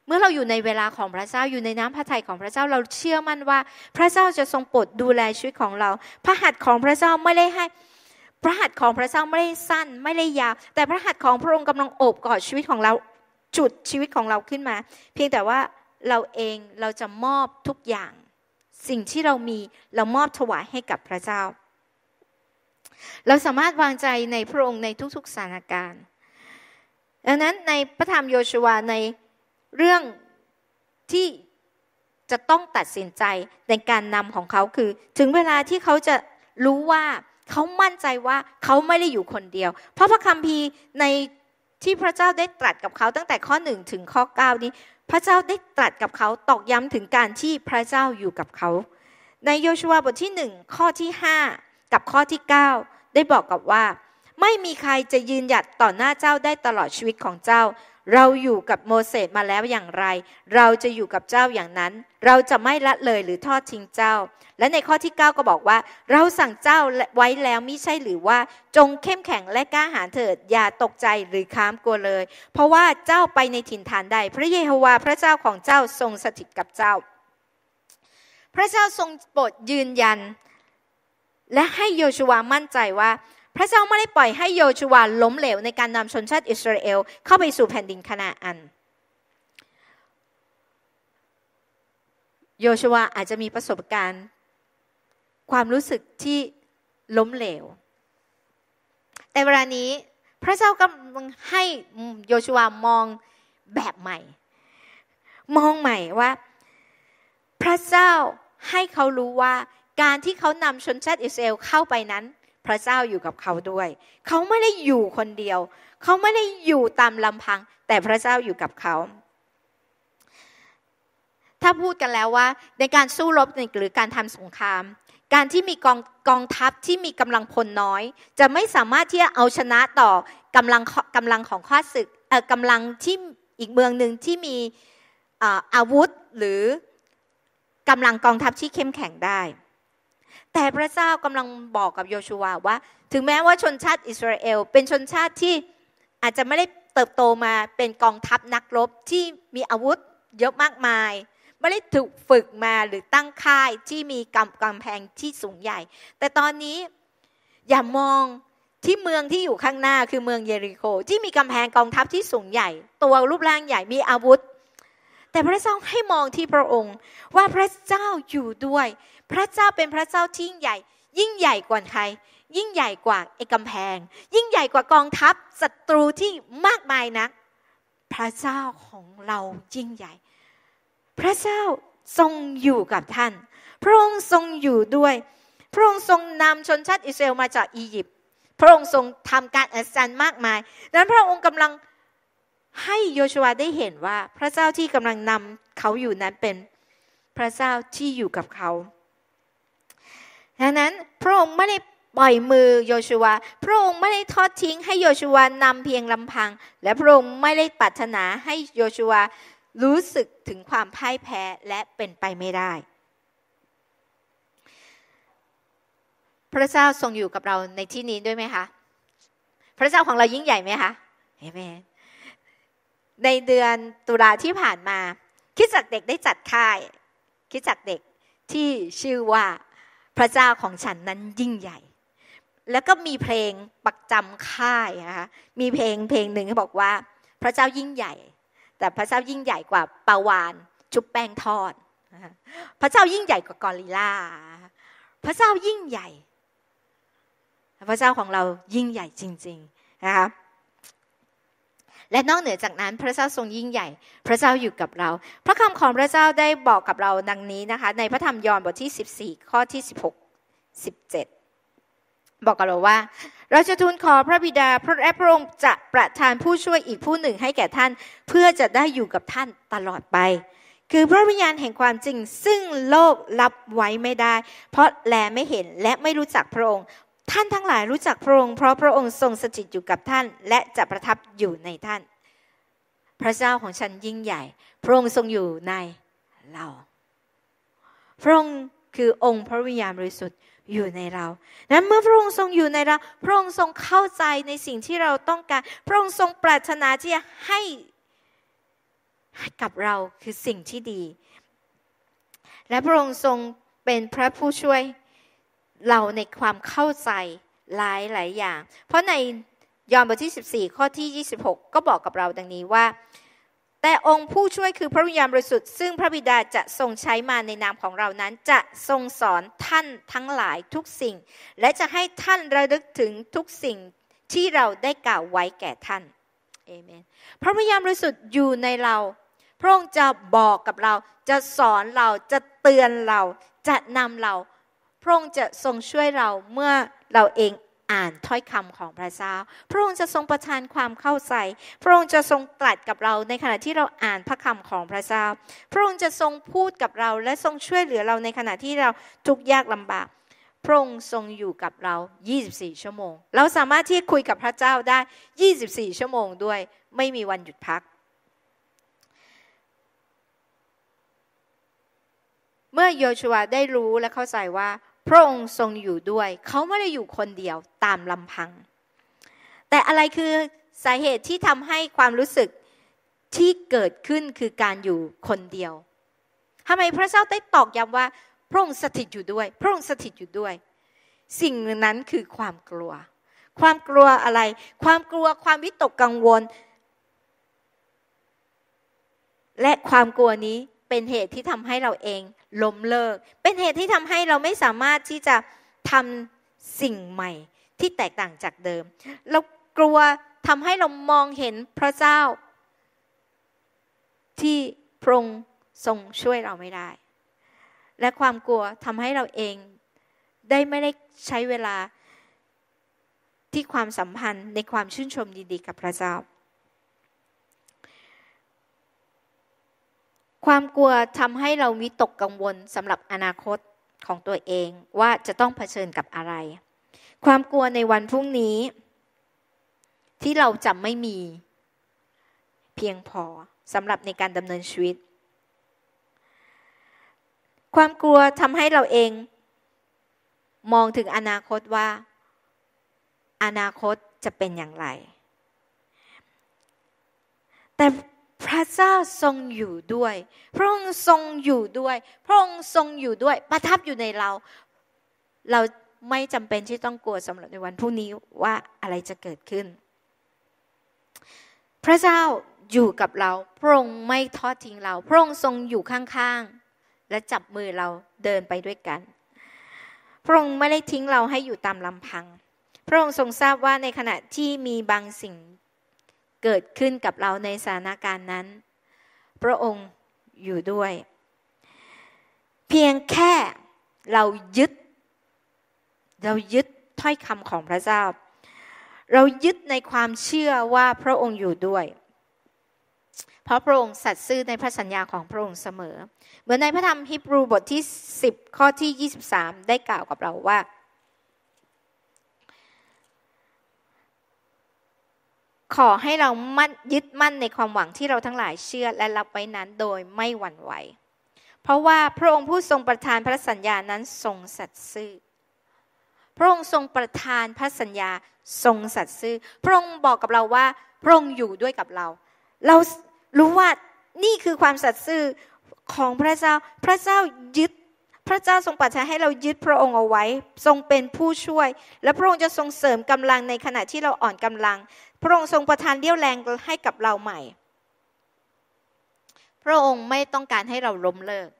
Speaker 1: เมื่อเราอยู่ในเวลาของพระเจ้าอยู่ในน้ำพระทัยของพระเจ้าเราเชื่อมั่นว่า พระเจ้าจะทรงโปรดดูแลชีวิตของเรา พระหัตถ์ของพระเจ้าไม่ได้ให้ พระหัตถ์ของพระเจ้าไม่ได้สั้นไม่ได้ยาว แต่พระหัตถ์ของพระองค์กำลังโอบกอดชีวิตของเราจุดชีวิตของเราขึ้นมา เพียงแต่ว่าเราเองเราจะมอบทุกอย่างสิ่งที่เรามีเรามอบถวายให้กับพระเจ้า เราสามารถวางใจในพระองค์ในทุกๆสถานการณ์ดังนั้นในพระธรรมโยชวาในเรื่องที่จะต้องตัดสินใจในการนำของเขาคือ ถึงเวลาที่เขาจะรู้ว่าเขามั่นใจว่าเขาไม่ได้อยู่คนเดียว เพราะพระคัมภีร์ในที่พระเจ้าได้ตรัสกับเขาตั้งแต่ข้อหนึ่งถึงข้อ9นี้พระเจ้าได้ตรัสกับเขาตอกย้ำถึงการที่พระเจ้าอยู่กับเขา ในโยชูวาบทที่หนึ่งข้อที่ห้ากับข้อที่9ได้บอกกับว่า ไม่มีใครจะยืนหยัดต่อหน้าเจ้าได้ตลอดชีวิตของเจ้าเราอยู่กับโมเสสมาแล้วอย่างไร เราจะอยู่กับเจ้าอย่างนั้น เราจะไม่ละเลยหรือทอดทิ้งเจ้า และในข้อที่9ก็บอกว่าเราสั่งเจ้าไว้แล้วมิใช่หรือว่าจงเข้มแข็งและกล้าหาญเถิดอย่าตกใจหรือค้ามกลัวเลย เพราะว่าเจ้าไปในถิ่นฐานใด พระเยโฮวาห์พระเจ้าของเจ้าทรงสถิตกับเจ้า พระเจ้าทรงโปรดยืนยัน และให้โยชูวามั่นใจว่าพระเจ้าไม่ได้ปล่อยให้โยชูวาล้มเหลวในการนำชนชาติอิสราเอลเข้าไปสู่แผ่นดินคณาอัน โยชูวาอาจจะมีประสบการณ์ความรู้สึกที่ล้มเหลว แต่เวลานี้ พระเจ้ากำลังให้โยชูวามองแบบใหม่ มองใหม่ว่า พระเจ้าให้เขารู้ว่าการที่เขานำชนชาติอิสราเอลเข้าไปนั้นพระเจ้าอยู่กับเขาด้วย เขาไม่ได้อยู่คนเดียว เขาไม่ได้อยู่ตามลำพังแต่พระเจ้าอยู่กับเขา ถ้าพูดกันแล้วว่าในการสู้รบหรือการทำสงคราม การที่มีกองกองทัพที่มีกำลังพลน้อย จะไม่สามารถที่จะเอาชนะต่อกำลังกำลังของข้าศึกกำลังที่อีกเมืองหนึ่งที่มีอาวุธหรือกำลังกองทัพที่เข้มแข็งได้แต่พระเจ้ากำลังบอกกับโยชูวาว่า ถึงแม้ว่าชนชาติอิสราเอลเป็นชนชาติที่อาจจะไม่ได้เติบโตมาเป็นกองทัพนักรบที่มีอาวุธเยอะมากมายไม่ได้ถูกฝึกมาหรือตั้งค่ายที่มีกำกำแพงที่สูงใหญ่ แต่ตอนนี้อย่ามองที่เมืองที่อยู่ข้างหน้าคือเมืองเยริโค ที่มีกำแพงกองทัพที่สูงใหญ่ ตัวรูปร่างใหญ่มีอาวุธแต่พระเจ้าให้มองที่พระองค์ว่าพระเจ้าอยู่ด้วย พระเจ้าเป็นพระเจ้าที่ยิ่งใหญ่ ยิ่งใหญ่กว่าใคร ยิ่งใหญ่กว่าไอ้กำแพง ยิ่งใหญ่กว่ากองทัพศัตรูที่มากมายนักพระเจ้าของเรายิ่งใหญ่ พระเจ้าทรงอยู่กับท่าน พระองค์ทรงอยู่ด้วย พระองค์ทรงนำชนชาติอิสราเอลมาจากอียิปต์พระองค์ทรงทำการอัศจรรย์มากมาย นั้นพระองค์กำลังให้โยชวาได้เห็นว่าพระเจ้าที่กำลังนำเขาอยู่นั้นเป็นพระเจ้าที่อยู่กับเขา ดังนั้นพระองค์ไม่ได้ปล่อยมือโยชวาพระองค์ไม่ได้ทอดทิ้ง ให้โยชวานำเพียงลำพัง และพระองค์ไม่ได้ปรารถนาให้โยชวารู้สึกถึงความพ่ายแพ้และเป็นไปไม่ได้ พระเจ้าทรงอยู่กับเราในที่นี้ด้วยไหมคะ พระเจ้าของเรายิ่งใหญ่ไหมคะเอเมนในเดือนตุลาที่ผ่านมาคิดจักเด็กได้จัดค่ายคิดจักเด็กที่ชื่อว่าพระเจ้าของฉันนั้นยิ่งใหญ่ แล้วก็มีเพลงปักจำค่ายนะคะมีเพลงเพลงหนึ่งที่บอกว่าพระเจ้ายิ่งใหญ่ แต่พระเจ้ายิ่งใหญ่กว่าปาวานชุบแป้งทอดพระเจ้ายิ่งใหญ่กว่ากอริลลาพระเจ้ายิ่งใหญ่ พระเจ้าของเรายิ่งใหญ่จริงๆนะคะและนอกเหนือจากนั้นพระเจ้าทรงยิ่งใหญ่พระเจ้าอยู่กับเรา พระคำของพระเจ้าได้บอกกับเราดังนี้นะคะในพระธรรมยอห์นบทที่ 14 ข้อที่ 16 17 บอกกับเราว่า เราจะทูลขอพระบิดาพระแอปพระองค์จะประทานผู้ช่วยอีกผู้หนึ่งให้แก่ท่านเพื่อจะได้อยู่กับท่านตลอดไป คือพระวิญญาณแห่งความจริง ซึ่งโลกรับไว้ไม่ได้ เพราะแลไม่เห็นและไม่รู้จักพระองค์ท่านทั้งหลายรู้จักพระองค์เพราะพระองค์ทรงสถิตอยู่กับท่าน และจะประทับอยู่ในท่าน พระเจ้าของฉันยิ่งใหญ่ พระองค์ทรงอยู่ในเรา พระองค์คือองค์พระวิญญาณบริสุทธิ์อยู่ในเรา นั้นเมื่อพระองค์ทรงอยู่ในเราพระองค์ทรงเข้าใจในสิ่งที่เราต้องการพระองค์ทรงปรารถนาที่จะให้กับเราคือสิ่งที่ดี และพระองค์ทรงเป็นพระผู้ช่วยเราในความเข้าใจหลายหลายอย่าง เพราะในยอห์นบทที่ 14 ข้อที่ 26 ก็บอกกับเราดังนี้ว่า แต่องค์ผู้ช่วยคือพระวิญญาณบริสุทธิ์ ซึ่งพระบิดาจะทรงใช้มาในนามของเรานั้น จะทรงสอนท่านทั้งหลายทุกสิ่ง และจะให้ท่านระลึกถึงทุกสิ่งที่เราได้กล่าวไว้แก่ท่านเอเมนพระวิญญาณบริสุทธิ์อยู่ในเรา พระองค์จะบอกกับเราจะสอนเราจะเตือนเราจะนำเราพระองค์จะทรงช่วยเราเมื่อเราเองอ่านถ้อยคำของพระเจ้า พระองค์จะทรงประทานความเข้าใจ พระองค์จะทรงตรัสกับเราในขณะที่เราอ่านพระคำของพระเจ้า พระองค์จะทรงพูดกับเราและทรงช่วยเหลือเราในขณะที่เราทุกข์ยากลำบาก พระองค์ทรงอยู่กับเรา 24 ชั่วโมง เราสามารถที่คุยกับพระเจ้าได้ 24 ชั่วโมงด้วยไม่มีวันหยุดพัก เมื่อโยชัวได้รู้และเข้าใจว่าพระองค์ทรงอยู่ด้วย เขาไม่ได้อยู่คนเดียวตามลำพัง แต่อะไรคือสาเหตุที่ทำให้ความรู้สึกที่เกิดขึ้นคือการอยู่คนเดียวทำไมพระเจ้าได้ตอกย้ำว่า พระองค์สถิตอยู่ด้วย พระองค์สถิตอยู่ด้วย สิ่งนั้นคือความกลัว ความกลัวอะไร ความกลัวความวิตกกังวล และความกลัวนี้เป็นเหตุที่ทำให้เราเองล้มเลิกเป็นเหตุที่ทำให้เราไม่สามารถที่จะทำสิ่งใหม่ ที่แตกต่างจากเดิมเรากลัวทำให้เรามองเห็นพระเจ้า ที่พรงทรงช่วยเราไม่ได้ และความกลัวทำให้เราเอง ได้ไม่ได้ใช้เวลา ที่ความสัมพันธ์ในความชื่นชมดีๆ กับพระเจ้าความกลัวทำให้เราวิตกกังวลสำหรับอนาคตของตัวเองว่าจะต้องเผชิญกับอะไร ความกลัวในวันพรุ่งนี้ ที่เราจะไม่มีเพียงพอสำหรับในการดำเนินชีวิต ความกลัวทำให้เราเอง มองถึงอนาคตว่า อนาคตจะเป็นอย่างไรแต่พระเจ้าทรงอยู่ด้วย พระองค์ทรงอยู่ด้วย พระองค์ทรงอยู่ด้วย ประทับอยู่ในเรา เราไม่จำเป็นที่ต้องกลัวสำหรับในวันพรุ่งนี้ว่าอะไรจะเกิดขึ้น พระเจ้าอยู่กับเรา พระองค์ไม่ทอดทิ้งเรา พระองค์ทรงอยู่ข้างๆและจับมือเราเดินไปด้วยกัน พระองค์ไม่ได้ทิ้งเราให้อยู่ตามลำพัง พระองค์ทรงทราบว่าในขณะที่มีบางสิ่งเกิดขึ้นกับเราในสถานการณ์นั้น พระองค์อยู่ด้วย เพียงแค่เรายึด เรายึดถ้อยคำของพระเจ้าเรายึดในความเชื่อว่าพระองค์อยู่ด้วย เพราะพระองค์สัตย์ซื่อในพระสัญญาของพระองค์เสมอ เหมือนในพระธรรมฮิบรูบทที่10ข้อที่ 23 ได้กล่าวกับเราว่าขอให้เรามั่นยึดมั่นในความหวังที่เราทั้งหลายเชื่อและรับไว้นั้นโดยไม่หวั่นไหว เพราะว่าพระองค์ผู้ทรงประทานพระสัญญานั้นทรงสัตย์ซื่อพระองค์ทรงประทานพระสัญญาทรงสัตย์ซื่อพระองค์บอกกับเราว่าพระองค์อยู่ด้วยกับเรา เรารู้ว่านี่คือความสัตย์ซื่อของพระเจ้าพระเจ้ายึดพระเจ้าทรงปรารถนาให้เรายึดพระองค์เอาไว้ ทรงเป็นผู้ช่วย และพระองค์จะทรงเสริมกำลังในขณะที่เราอ่อนกำลัง พระองค์ทรงประทานเลี้ยวแรงให้กับเราใหม่ พระองค์ไม่ต้องการให้เราล้มเลิก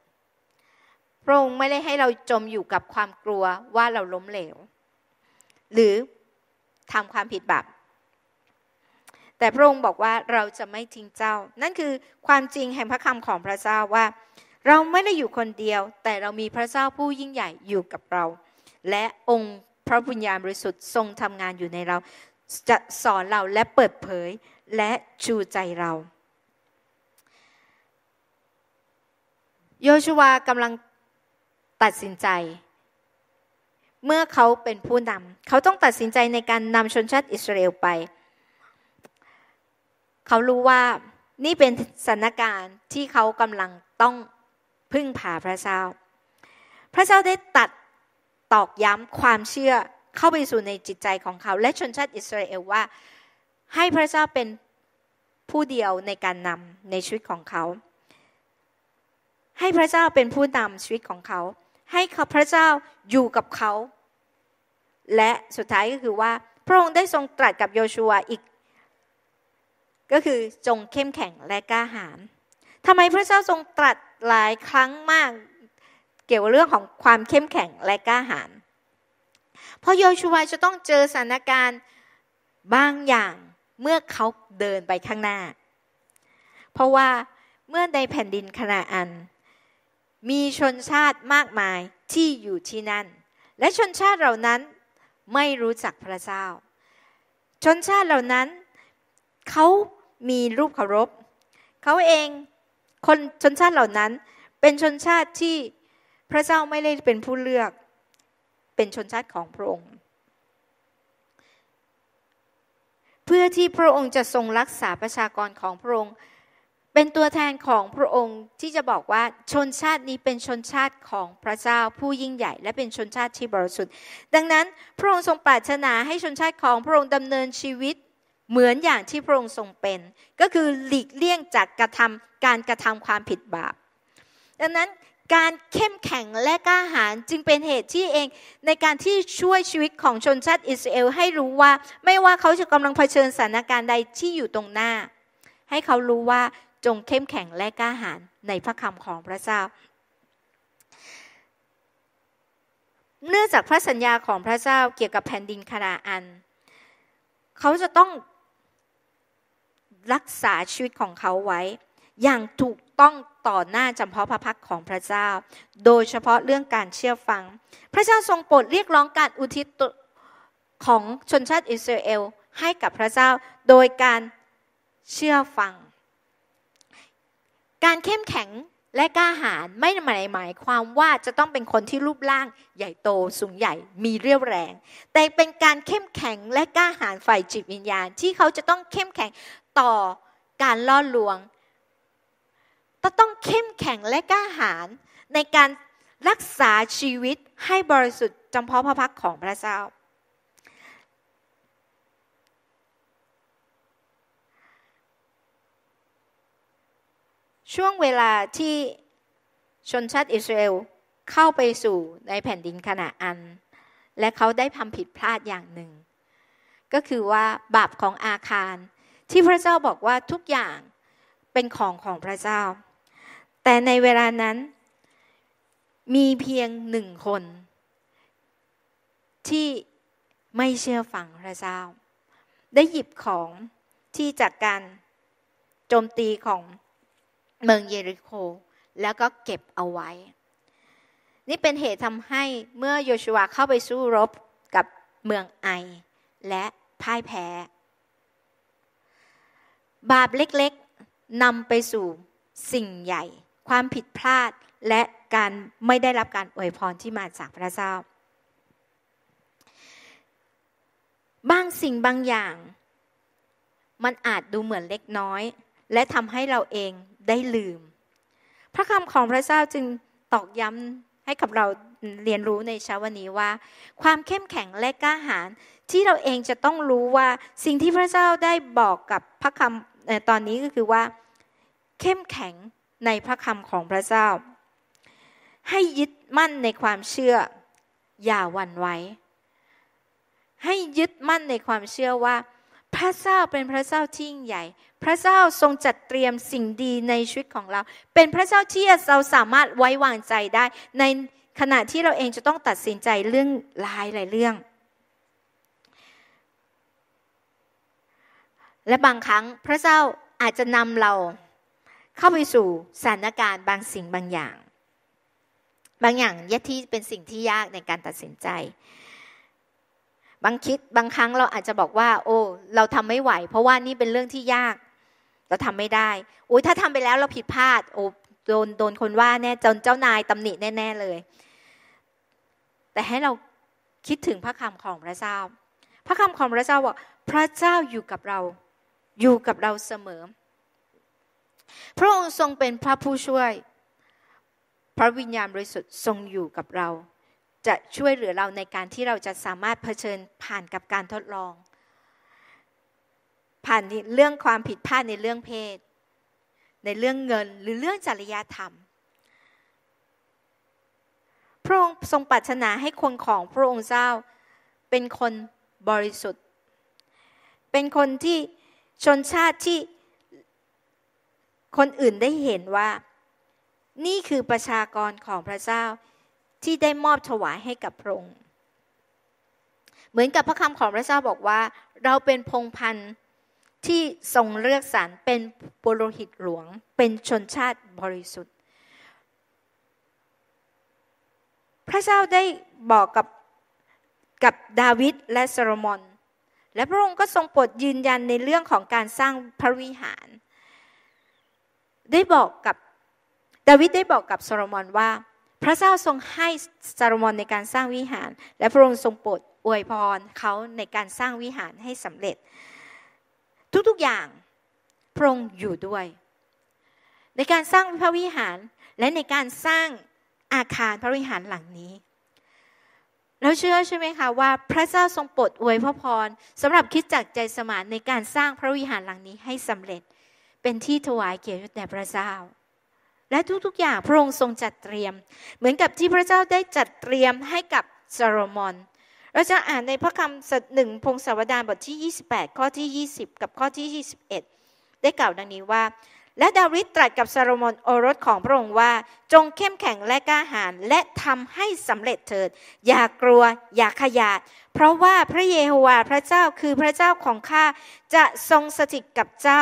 Speaker 1: พระองค์ไม่ได้ให้เราจมอยู่กับความกลัวว่าเราล้มเหลว หรือทำความผิดบาปแต่พระองค์บอกว่าเราจะไม่ทิ้งเจ้า นั่นคือความจริงแห่งพระคำของพระเจ้าว่าเราไม่ได้อยู่คนเดียว แต่เรามีพระเจ้าผู้ยิ่งใหญ่อยู่กับเรา และองค์พระบุญญาบริสุทธิ์ทรงทำงานอยู่ในเรา จะสอนเราและเปิดเผยและชูใจเราโยชัวกำลังตัดสินใจ เมื่อเขาเป็นผู้นำเขาต้องตัดสินใจในการนำชนชาติอิสราเอลไป เขารู้ว่านี่เป็นสถานการณ์ที่เขากำลังต้องพึ่งพาพระเจ้า พระเจ้าได้ตัดตอกย้ำความเชื่อเข้าไปสู่ในจิตใจของเขาและชนชาติอิสราเอลว่า ให้พระเจ้าเป็นผู้เดียวในการนำในชีวิตของเขา ให้พระเจ้าเป็นผู้นำชีวิตของเขา ให้ขพระเจ้าอยู่กับเขา และสุดท้ายก็คือว่า พระองค์ได้ทรงตรัสกับโยชัวอีก ก็คือจงเข้มแข็งและกล้าหาญทำไมพระเจ้าทรงตรัสหลายครั้งมากเกี่ยวกับเรื่องของความเข้มแข็งและกล้าหาญ เพราะโยชูวาจะต้องเจอสถานการณ์บางอย่างเมื่อเขาเดินไปข้างหน้า เพราะว่าเมื่อในแผ่นดินคณาอันมีชนชาติมากมายที่อยู่ที่นั่น และชนชาติเหล่านั้นไม่รู้จักพระเจ้า ชนชาติเหล่านั้นเขามีรูปเคารพเขาเองคนชนชาติเหล่านั้นเป็นชนชาติที่พระเจ้าไม่ได้เป็นผู้เลือก เป็นชนชาติของพระองค์ เพื่อที่พระองค์จะทรงรักษาประชากรของพระองค์ เป็นตัวแทนของพระองค์ที่จะบอกว่าชนชาตินี้เป็นชนชาติของพระเจ้าผู้ยิ่งใหญ่ และเป็นชนชาติที่บริสุทธิ์ ดังนั้นพระองค์ทรงปรารถนาให้ชนชาติของพระองค์ดำเนินชีวิตเหมือนอย่างที่พระองค์ทรงเป็นก็คือหลีกเลี่ยงจากกระทำการกระทำความผิดบาปดังนั้นการเข้มแข็งและกล้าหาญจึงเป็นเหตุที่เองในการที่ช่วยชีวิตของชนชาติอิสราเอลให้รู้ว่าไม่ว่าเขาจะกำลังเผชิญสถานการณ์ใดที่อยู่ตรงหน้า ให้เขารู้ว่าจงเข้มแข็งและกล้าหาญในพระคำของพระเจ้า เนื่องจากพระสัญญาของพระเจ้าเกี่ยวกับแผ่นดินคณาอัน เขาจะต้องรักษาชีวิตของเขาไว้ อย่างถูกต้องต่อหน้าจำเพาะพระพักของพระเจ้า โดยเฉพาะเรื่องการเชื่อฟัง พระเจ้าทรงโปรดเรียกร้องการอุทิศของชนชาติอิสราเอลให้กับพระเจ้าโดยการเชื่อฟัง การเข้มแข็งและกล้าหาญไม่หมายหมายความว่าจะต้องเป็นคนที่รูปร่างใหญ่โตสูงใหญ่มีเรี่ยวแรง แต่เป็นการเข้มแข็งและกล้าหาญฝ่ายจิตวิญญาณที่เขาจะต้องเข้มแข็งต่อการล่อลวงต้องเข้มแข็งและกล้าหาญในการรักษาชีวิตให้บริสุทธิ์จำเพาะพระพักของพระเจ้าช่วงเวลาที่ชนชาติ อิสราเอลเข้าไปสู่ในแผ่นดินขณะอัน และเขาได้ทำผิดพลาดอย่างหนึ่ง ก็คือว่าบาปของอาคารที่พระเจ้าบอกว่าทุกอย่างเป็นของของพระเจ้า แต่ในเวลานั้นมีเพียงหนึ่งคน ที่ไม่เชื่อฟังพระเจ้า ได้หยิบของที่จากการโจมตีของเมืองเยริโคแล้วก็เก็บเอาไว้ นี่เป็นเหตุทำให้เมื่อโยชัวเข้าไปสู้รบกับเมืองไอและพ่ายแพ้ บาปเล็กๆนำไปสู่สิ่งใหญ่ ความผิดพลาดและการไม่ได้รับการอวยพรที่มาจากพระเจ้าบางสิ่งบางอย่าง มันอาจดูเหมือนเล็กน้อยและทำให้เราเองได้ลืม พระคำของพระเจ้าจึงตอกย้ำให้กับเราเรียนรู้ในเช้าวันนี้ว่า ความเข้มแข็งและกล้าหาญที่เราเองจะต้องรู้ว่าสิ่งที่พระเจ้าได้บอกกับพระคำตอนนี้ก็คือว่า เข้มแข็งในพระคำของพระเจ้า ให้ยึดมั่นในความเชื่อ อย่าหวั่นไหวให้ยึดมั่นในความเชื่อว่าพระเจ้าเป็นพระเจ้าที่ยิ่งใหญ่ พระเจ้าทรงจัดเตรียมสิ่งดีในชีวิตของเรา เป็นพระเจ้าที่เราสามารถไว้วางใจได้ ในขณะที่เราเองจะต้องตัดสินใจเรื่องหลายหลายเรื่อง และบางครั้งพระเจ้าอาจจะนำเราเข้าไปสู่สถานการณ์บางสิ่งบางอย่าง บางอย่างยะที่เป็นสิ่งที่ยากในการตัดสินใจบางคิดบางครั้งเราอาจจะบอกว่า โอ้ เราทำไม่ไหว เพราะว่านี่เป็นเรื่องที่ยาก เราทำไม่ได้โอ้ยถ้าทำไปแล้วเราผิดพลาด โอ้โดนโดนคนว่าแน่ จนเจ้านายตำหนิแน่ ๆเลย แต่ให้เราคิดถึงพระคำของพระเจ้าพระคำของพระเจ้าบอกพระเจ้าอยู่กับเรา อยู่กับเราเสมอพระองค์ทรงเป็นพระผู้ช่วย พระวิญญาณบริสุทธิ์ทรงอยู่กับเราจะช่วยเหลือเราในการที่เราจะสามารถเผชิญผ่านกับการทดลอง ผ่านเรื่องความผิดพลาดในเรื่องเพศ ในเรื่องเงินหรือเรื่องจริยธรรม พระองค์ทรงปรารถนาให้คนของพระองค์เจ้าเป็นคนบริสุทธิ์ เป็นคนที่ชนชาติที่คนอื่นได้เห็นว่านี่คือประชากรของพระเจ้าที่ได้มอบถวายให้กับพระองค์ เหมือนกับพระคำของพระเจ้าบอกว่าเราเป็นพงพันธ์ที่ทรงเลือกสรรเป็นปุโรหิตหลวงเป็นชนชาติบริสุทธิ์ พระเจ้าได้บอกกับกับดาวิดและโซโลมอนและพระองค์ก็ทรงโปรดยืนยันในเรื่องของการสร้างพระวิหาร ได้บอกกับดาวิดได้บอกกับโซโลมอนว่าพระเจ้าทรงให้ซาโลมอนในการสร้างวิหาร และพระองค์ทรงโปรดอวยพรเขาในการสร้างวิหารให้สำเร็จ ทุกๆอย่างพระองค์อยู่ด้วย ในการสร้างพระวิหารและในการสร้างอาคารพระวิหารหลังนี้เราเชื่อใช่ไหมคะว่าพระเจ้าทรงโปรดอวยพระพรสำหรับคิดจักใจสมานในการสร้างพระวิหารหลังนี้ให้สำเร็จเป็นที่ถวายเกียรติแด่พระเจ้าและทุก ๆ อย่างพระองค์ทรงจัดเตรียม เหมือนกับที่พระเจ้าได้จัดเตรียมให้กับซาโลมอนเราจะอ่านในพระคำหนึ่งพงศาวดารบทที่28ข้อที่20กับข้อที่21ได้กล่าวดังนี้ว่า และดาวิดตรัสกับซาโลมอนโอรสของพระองค์ว่า จงเข้มแข็งและกล้าหาญและทำให้สำเร็จเถิด อย่ากลัวอย่าขยาดเพราะว่าพระเยโฮวาห์พระเจ้าคือพระเจ้าของข้าจะทรงสถิตกับเจ้า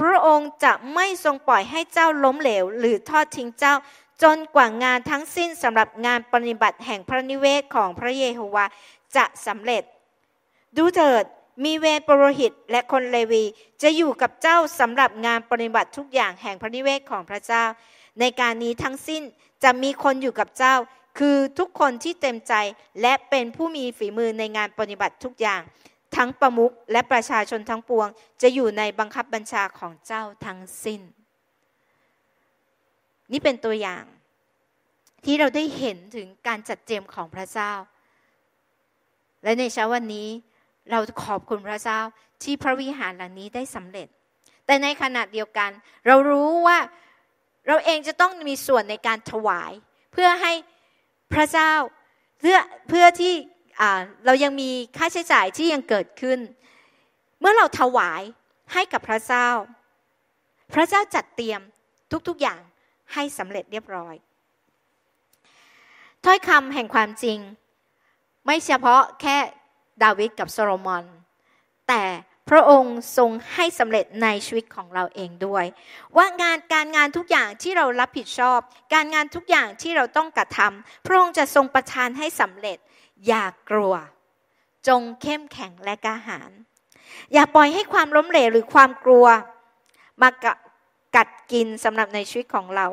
Speaker 1: พระองค์จะไม่ทรงปล่อยให้เจ้าล้มเหลว หรือทอดทิ้งเจ้า จนกว่างานทั้งสิ้นสำหรับงานปฏิบัติแห่งพระนิเวศของพระเยโฮวาจะสำเร็จ ดูเถิดมีเวรปรหิตและคนเลวีจะอยู่กับเจ้าสำหรับงานปฏิบัติทุกอย่างแห่งพระนิเวศของพระเจ้า ในการนี้ทั้งสิ้นจะมีคนอยู่กับเจ้า คือทุกคนที่เต็มใจและเป็นผู้มีฝีมือในงานปฏิบัติทุกอย่างทั้งประมุขและประชาชนทั้งปวง จะอยู่ในบังคับบัญชาของเจ้าทั้งสิ้น นี่เป็นตัวอย่างที่เราได้เห็นถึงการจัดเตรียมของพระเจ้า และในเช้าวันนี้เราขอบคุณพระเจ้าที่พระวิหารหลังนี้ได้สำเร็จ แต่ในขณะเดียวกัน เรารู้ว่าเราเองจะต้องมีส่วนในการถวายเพื่อให้พระเจ้าเพื่อเพื่อที่เรายังมีค่าใช้จ่ายที่ยังเกิดขึ้น เมื่อเราถวายให้กับพระเจ้า พระเจ้าจัดเตรียมทุกๆ อย่างให้สำเร็จเรียบร้อย ถ้อยคำแห่งความจริงไม่เฉพาะแค่ดาวิดกับโซโลมอน แต่พระองค์ทรงให้สำเร็จในชีวิตของเราเองด้วย ว่างานการงานทุกอย่างที่เรารับผิดชอบ การงานทุกอย่างที่เราต้องกระทำพระองค์จะทรงประทานให้สำเร็จอย่ากลัว จงเข้มแข็งและกล้าหาญอย่าปล่อยให้ความล้มเหลวหรือความกลัว มากัดกินสำหรับในชีวิตของเรา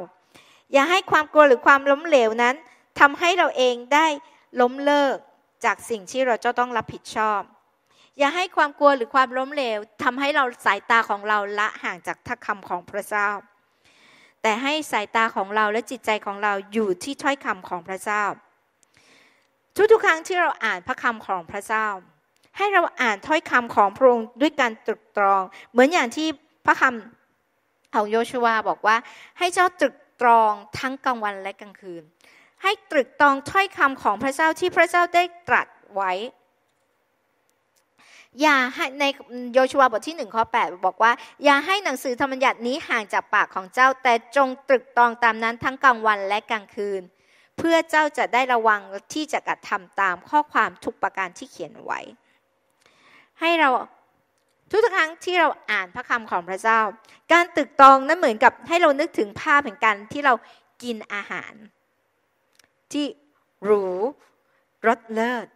Speaker 1: อย่าให้ความกลัวหรือความล้มเหลวนั้นทำให้เราเองได้ล้มเลิกจากสิ่งที่เราจะต้องรับผิดชอบ อย่าให้ความกลัวหรือความล้มเหลวทำให้เราสายตาของเราละห่างจากทักคำของพระเจ้าแต่ให้สายตาของเราและจิตใจของเราอยู่ที่ถ้อยคำของพระเจ้าทุกๆครั้งที่เราอ่านพระคำของพระเจ้า ให้เราอ่านถ้อยคำของพระองค์ด้วยการตรึกตรอง เหมือนอย่างที่พระคำของโยชูวาบอกว่าให้เจ้าตรึกตรองทั้งกลางวันและกลางคืน ให้ตรึกตรองถ้อยคำของพระเจ้าที่พระเจ้าได้ตรัสไว้อย่าให้ในโยชัวบทที่หนึ่งข้อแปดบอกว่าอย่าให้หนังสือธรรมบัญญัตินี้ห่างจากปากของเจ้าแต่จงตรึกตรองตามนั้นทั้งกลางวันและกลางคืนเพื่อเจ้าจะได้ระวังที่จะกระทำตามข้อความทุกประการที่เขียนไว้ ให้เราทุกครั้งที่เราอ่านพระคำของพระเจ้า การตึกตองนั้นเหมือนกับให้เรานึกถึงภาพแห่งการที่เรากินอาหาร ที่หรูรสเลิศ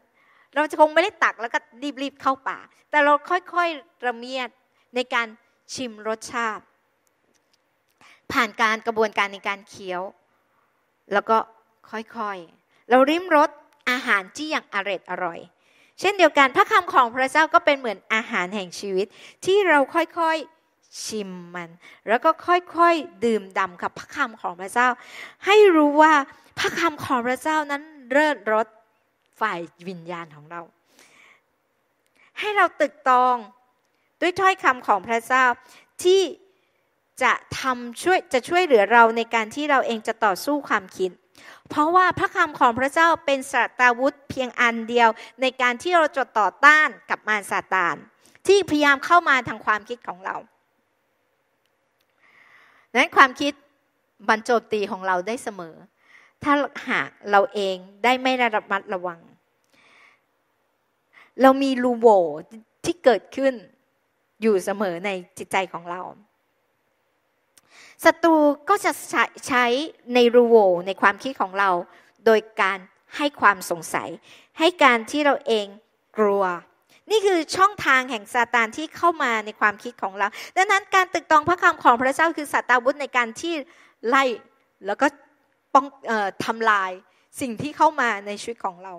Speaker 1: เราจะคงไม่ได้ตักแล้วก็รีบๆเข้าปาก แต่เราค่อยๆระเมียดในการชิมรสชาติผ่านการกระบวนการในการเคี้ยวแล้วก็ค่อยๆ เราริมรสอาหารที่อย่างอร็ดอร่อย เช่นเดียวกันพระคำของพระเจ้าก็เป็นเหมือนอาหารแห่งชีวิตที่เราค่อยๆชิมมัน แล้วก็ค่อยๆดื่มด่ำกับพระคำของพระเจ้า ให้รู้ว่าพระคำของพระเจ้านั้นเลิศรสฝ่ายวิญญาณของเรา ให้เราตึกตองด้วยถ้อยคำของพระเจ้าที่จะทำช่วยจะช่วยเหลือเราในการที่เราเองจะต่อสู้ความคิดเพราะว่าพระคำของพระเจ้าเป็นสัตวุธเพียงอันเดียวในการที่เราจะต่อต้านกับมารซาตานที่พยายามเข้ามาทางความคิดของเรา ดังนั้นความคิดบรรจบตีของเราได้เสมอ ถ้าหากเราเองได้ไม่ระมัดระวัง เรามีรูโวที่เกิดขึ้นอยู่เสมอในจิตใจของเราศัตรูก็จะใช้ในรูโวในความคิดของเรา โดยการให้ความสงสัย ให้การที่เราเองกลัว นี่คือช่องทางแห่งซาตานที่เข้ามาในความคิดของเรา ดังนั้นการตึกตองพระคำของพระเจ้าคือสาตาวุธในการที่ไล่แล้วก็ป้องออทำลายสิ่งที่เข้ามาในชีวิตของเรา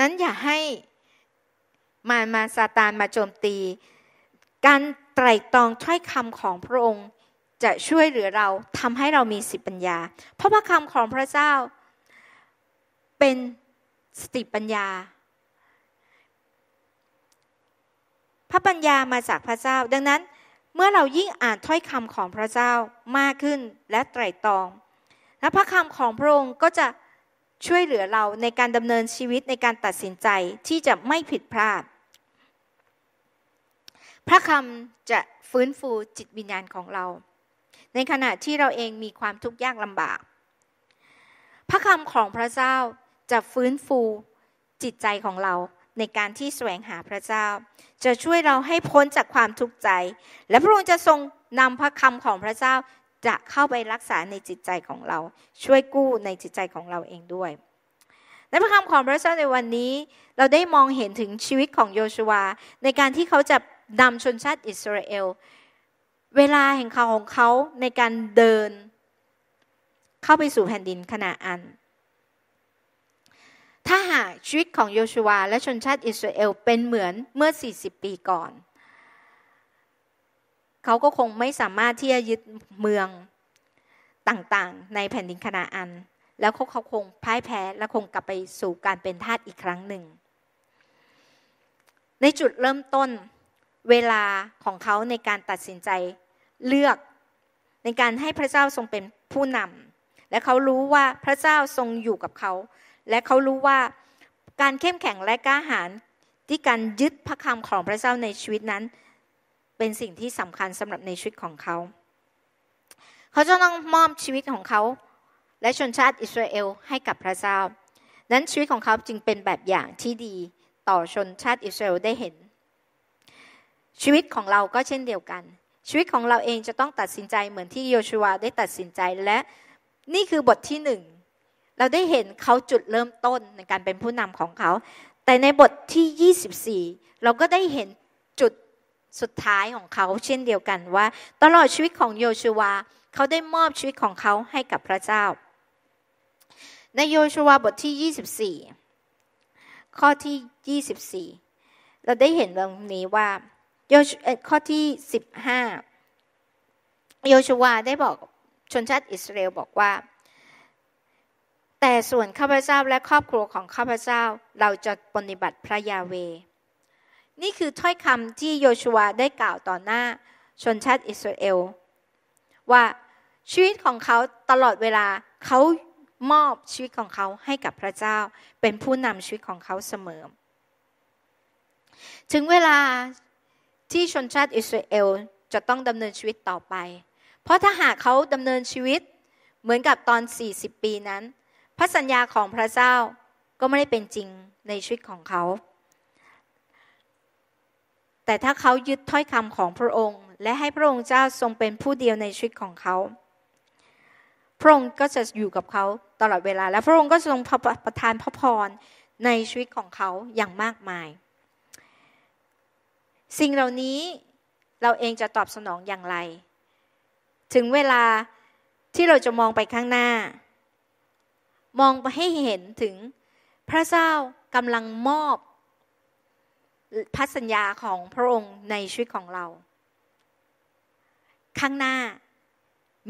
Speaker 1: นั้นอย่าให้มามาซาตานมาโจมตีการไตรตรองถ้อยคำของพระองค์จะช่วยเหลือเราทำให้เรามีสติปัญญา เพราะพระคำของพระเจ้าเป็นสติปัญญา พระปัญญามาจากพระเจ้าดังนั้นเมื่อเรายิ่งอ่านถ้อยคำของพระเจ้ามากขึ้นและไตรตรองและพระคำของพระองค์ก็จะช่วยเหลือเราในการดำเนินชีวิตในการตัดสินใจที่จะไม่ผิดพลาดพระคำจะฟื้นฟูจิตวิญญาณของเรา ในขณะที่เราเองมีความทุกข์ยากลำบาก พระคำของพระเจ้าจะฟื้นฟูจิตใจของเราในการที่แสวงหาพระเจ้า จะช่วยเราให้พ้นจากความทุกข์ใจ และพระองค์จะทรงนำพระคำของพระเจ้าจะเข้าไปรักษาในจิตใจของเรา ช่วยกู้ในจิตใจของเราเองด้วยในพระคำของพระเจ้าในวันนี้เราได้มองเห็นถึงชีวิตของโยชัวในการที่เขาจะนำชนชาติอิสราเอลเวลาแห่งเขาของเขาในการเดิน เข้าไปสู่แผ่นดินขณะอัน ถ้าหากชีวิตของโยชูวาและชนชาติอิสราเอลเป็นเหมือนเมื่อ 40 ปีก่อน เขาก็คงไม่สามารถที่จะยึดเมืองต่างๆ ในแผ่นดินขณะอัน แล้วเขาคงพ่ายแพ้และคงกลับไปสู่การเป็นทาสอีกครั้งหนึ่ง ในจุดเริ่มต้นเวลาของเขาในการตัดสินใจเลือกในการให้พระเจ้าทรงเป็นผู้นำและเขารู้ว่าพระเจ้าทรงอยู่กับเขา และเขารู้ว่าการเข้มแข็งและกล้าหาญที่การยึดพระคำของพระเจ้าในชีวิตนั้น เป็นสิ่งที่สำคัญสำหรับในชีวิตของเขา เขาจะต้องมอบชีวิตของเขาและชนชาติอิสราเอลให้กับพระเจ้านั้นชีวิตของเขาจึงเป็นแบบอย่างที่ดีต่อชนชาติอิสราเอลได้เห็นชีวิตของเราก็เช่นเดียวกัน ชีวิตของเราเองจะต้องตัดสินใจเหมือนที่โยชูวาได้ตัดสินใจ และนี่คือบทที่หนึ่ง เราได้เห็นเขาจุดเริ่มต้นในการเป็นผู้นำของเขา แต่ในบทที่24เราก็ได้เห็นจุดสุดท้ายของเขาเช่นเดียวกันว่า ตลอดชีวิตของโยชูวาเขาได้มอบชีวิตของเขาให้กับพระเจ้า ในโยชูวาบทที่24ข้อที่24เราได้เห็นตรงนี้ว่าโยชข้อที่สิบห้าโยชวาได้บอกชนชาติอิสราเอลบอกว่า แต่ส่วนข้าพเจ้าและครอบครัวของข้าพเจ้าเราจะปฏิบัติพระยาเวนี่คือถ้อยคำที่โยชวาได้กล่าวต่อหน้าชนชาติอิสราเอลว่าชีวิตของเขาตลอดเวลาเขามอบชีวิตของเขาให้กับพระเจ้าเป็นผู้นำชีวิตของเขาเสมอถึงเวลาที่ชนชาติอิสราเอลจะต้องดำเนินชีวิตต่อไป เพราะถ้าหากเขาดำเนินชีวิตเหมือนกับตอน 40 ปีนั้นพระสัญญาของพระเจ้าก็ไม่ได้เป็นจริงในชีวิตของเขา แต่ถ้าเขายึดถ้อยคำของพระองค์ และให้พระองค์เจ้าทรงเป็นผู้เดียวในชีวิตของเขา พระองค์ก็จะอยู่กับเขาตลอดเวลา และพระองค์ก็ทรงประทานพระพรในชีวิตของเขาอย่างมากมายสิ่งเหล่านี้เราเองจะตอบสนองอย่างไร ถึงเวลาที่เราจะมองไปข้างหน้า มองไปให้เห็นถึงพระเจ้ากำลังมอบพันสัญญาของพระองค์ในชีวิตของเรา ข้างหน้า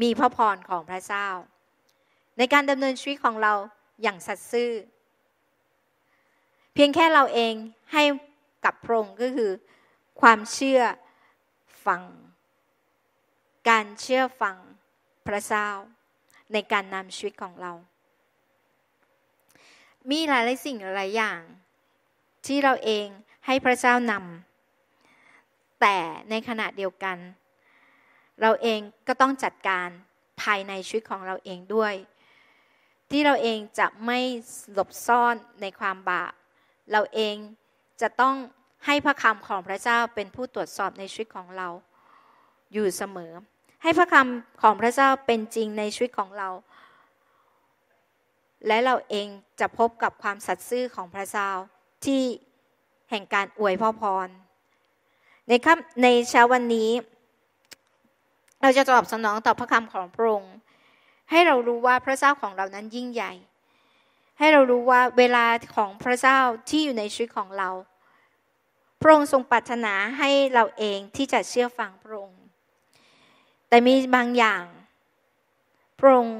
Speaker 1: มีพระพรของพระเจ้า ในการดำเนินชีวิตของเราอย่างสัตย์ซื่อเพียงแค่เราเองให้กับพระองค์ก็คือความเชื่อฟังการเชื่อฟังพระเจ้า ในการนำชีวิตของเรา มีหลายๆสิ่งหลายอย่าง ที่เราเองให้พระเจ้านำแต่ในขณะเดียวกัน เราเองก็ต้องจัดการภายในชีวิตของเราเองด้วย ที่เราเองจะไม่หลบซ่อนในความบาปเราเองจะต้องให้พระคำของพระเจ้าเป็นผู้ตรวจสอบในชีวิตของเรา อยู่เสมอ ให้พระคำของพระเจ้าเป็นจริงในชีวิตของเรา และเราเองจะพบกับความสัตย์ซื่อของพระเจ้าที่แห่งการอวยพรพรในคับในเช้าวันนี้ เราจะตอบสนองต่อพระคำของพระองค์ให้เรารู้ว่าพระเจ้าของเรานั้นยิ่งใหญ่ ให้เรารู้ว่าเวลาของพระเจ้าที่อยู่ในชีวิตของเราพระองค์ทรงปรารถนาให้เราเองที่จะเชื่อฟังพระองค์ แต่มีบางอย่าง พระองค์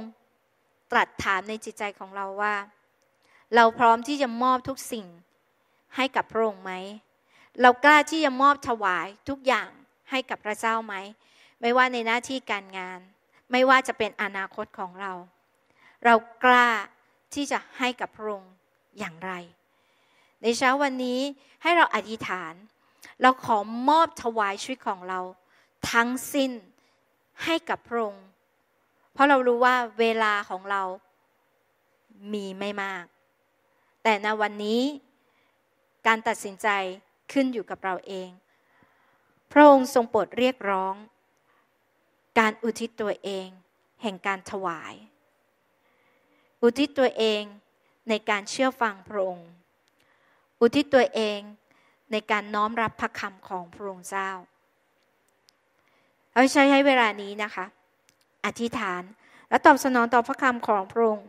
Speaker 1: ตรัสถามในจิตใจของเราว่า เราพร้อมที่จะมอบทุกสิ่งให้กับพระองค์ไหม เรากล้าที่จะมอบถวายทุกอย่างให้กับพระเจ้าไหม ไม่ว่าในหน้าที่การงาน ไม่ว่าจะเป็นอนาคตของเรา เรากล้าที่จะให้กับพระองค์อย่างไรในเช้าวันนี้ให้เราอธิษฐาน เราขอมอบถวายชีวิตของเรา ทั้งสิ้นให้กับพระองค์เพราะเรารู้ว่าเวลาของเรา มีไม่มาก แต่ในวันนี้ การตัดสินใจขึ้นอยู่กับเราเองพระองค์ทรงโปรดเรียกร้อง การอุทิศตัวเอง แห่งการถวาย อุทิศตัวเองในการเชื่อฟังพระองค์อุทิศตัวเองในการน้อมรับพระคำของพระองค์เจ้าเอาใช้ให้เวลานี้นะคะ อธิษฐานและตอบสนองต่อพระคำของพระองค์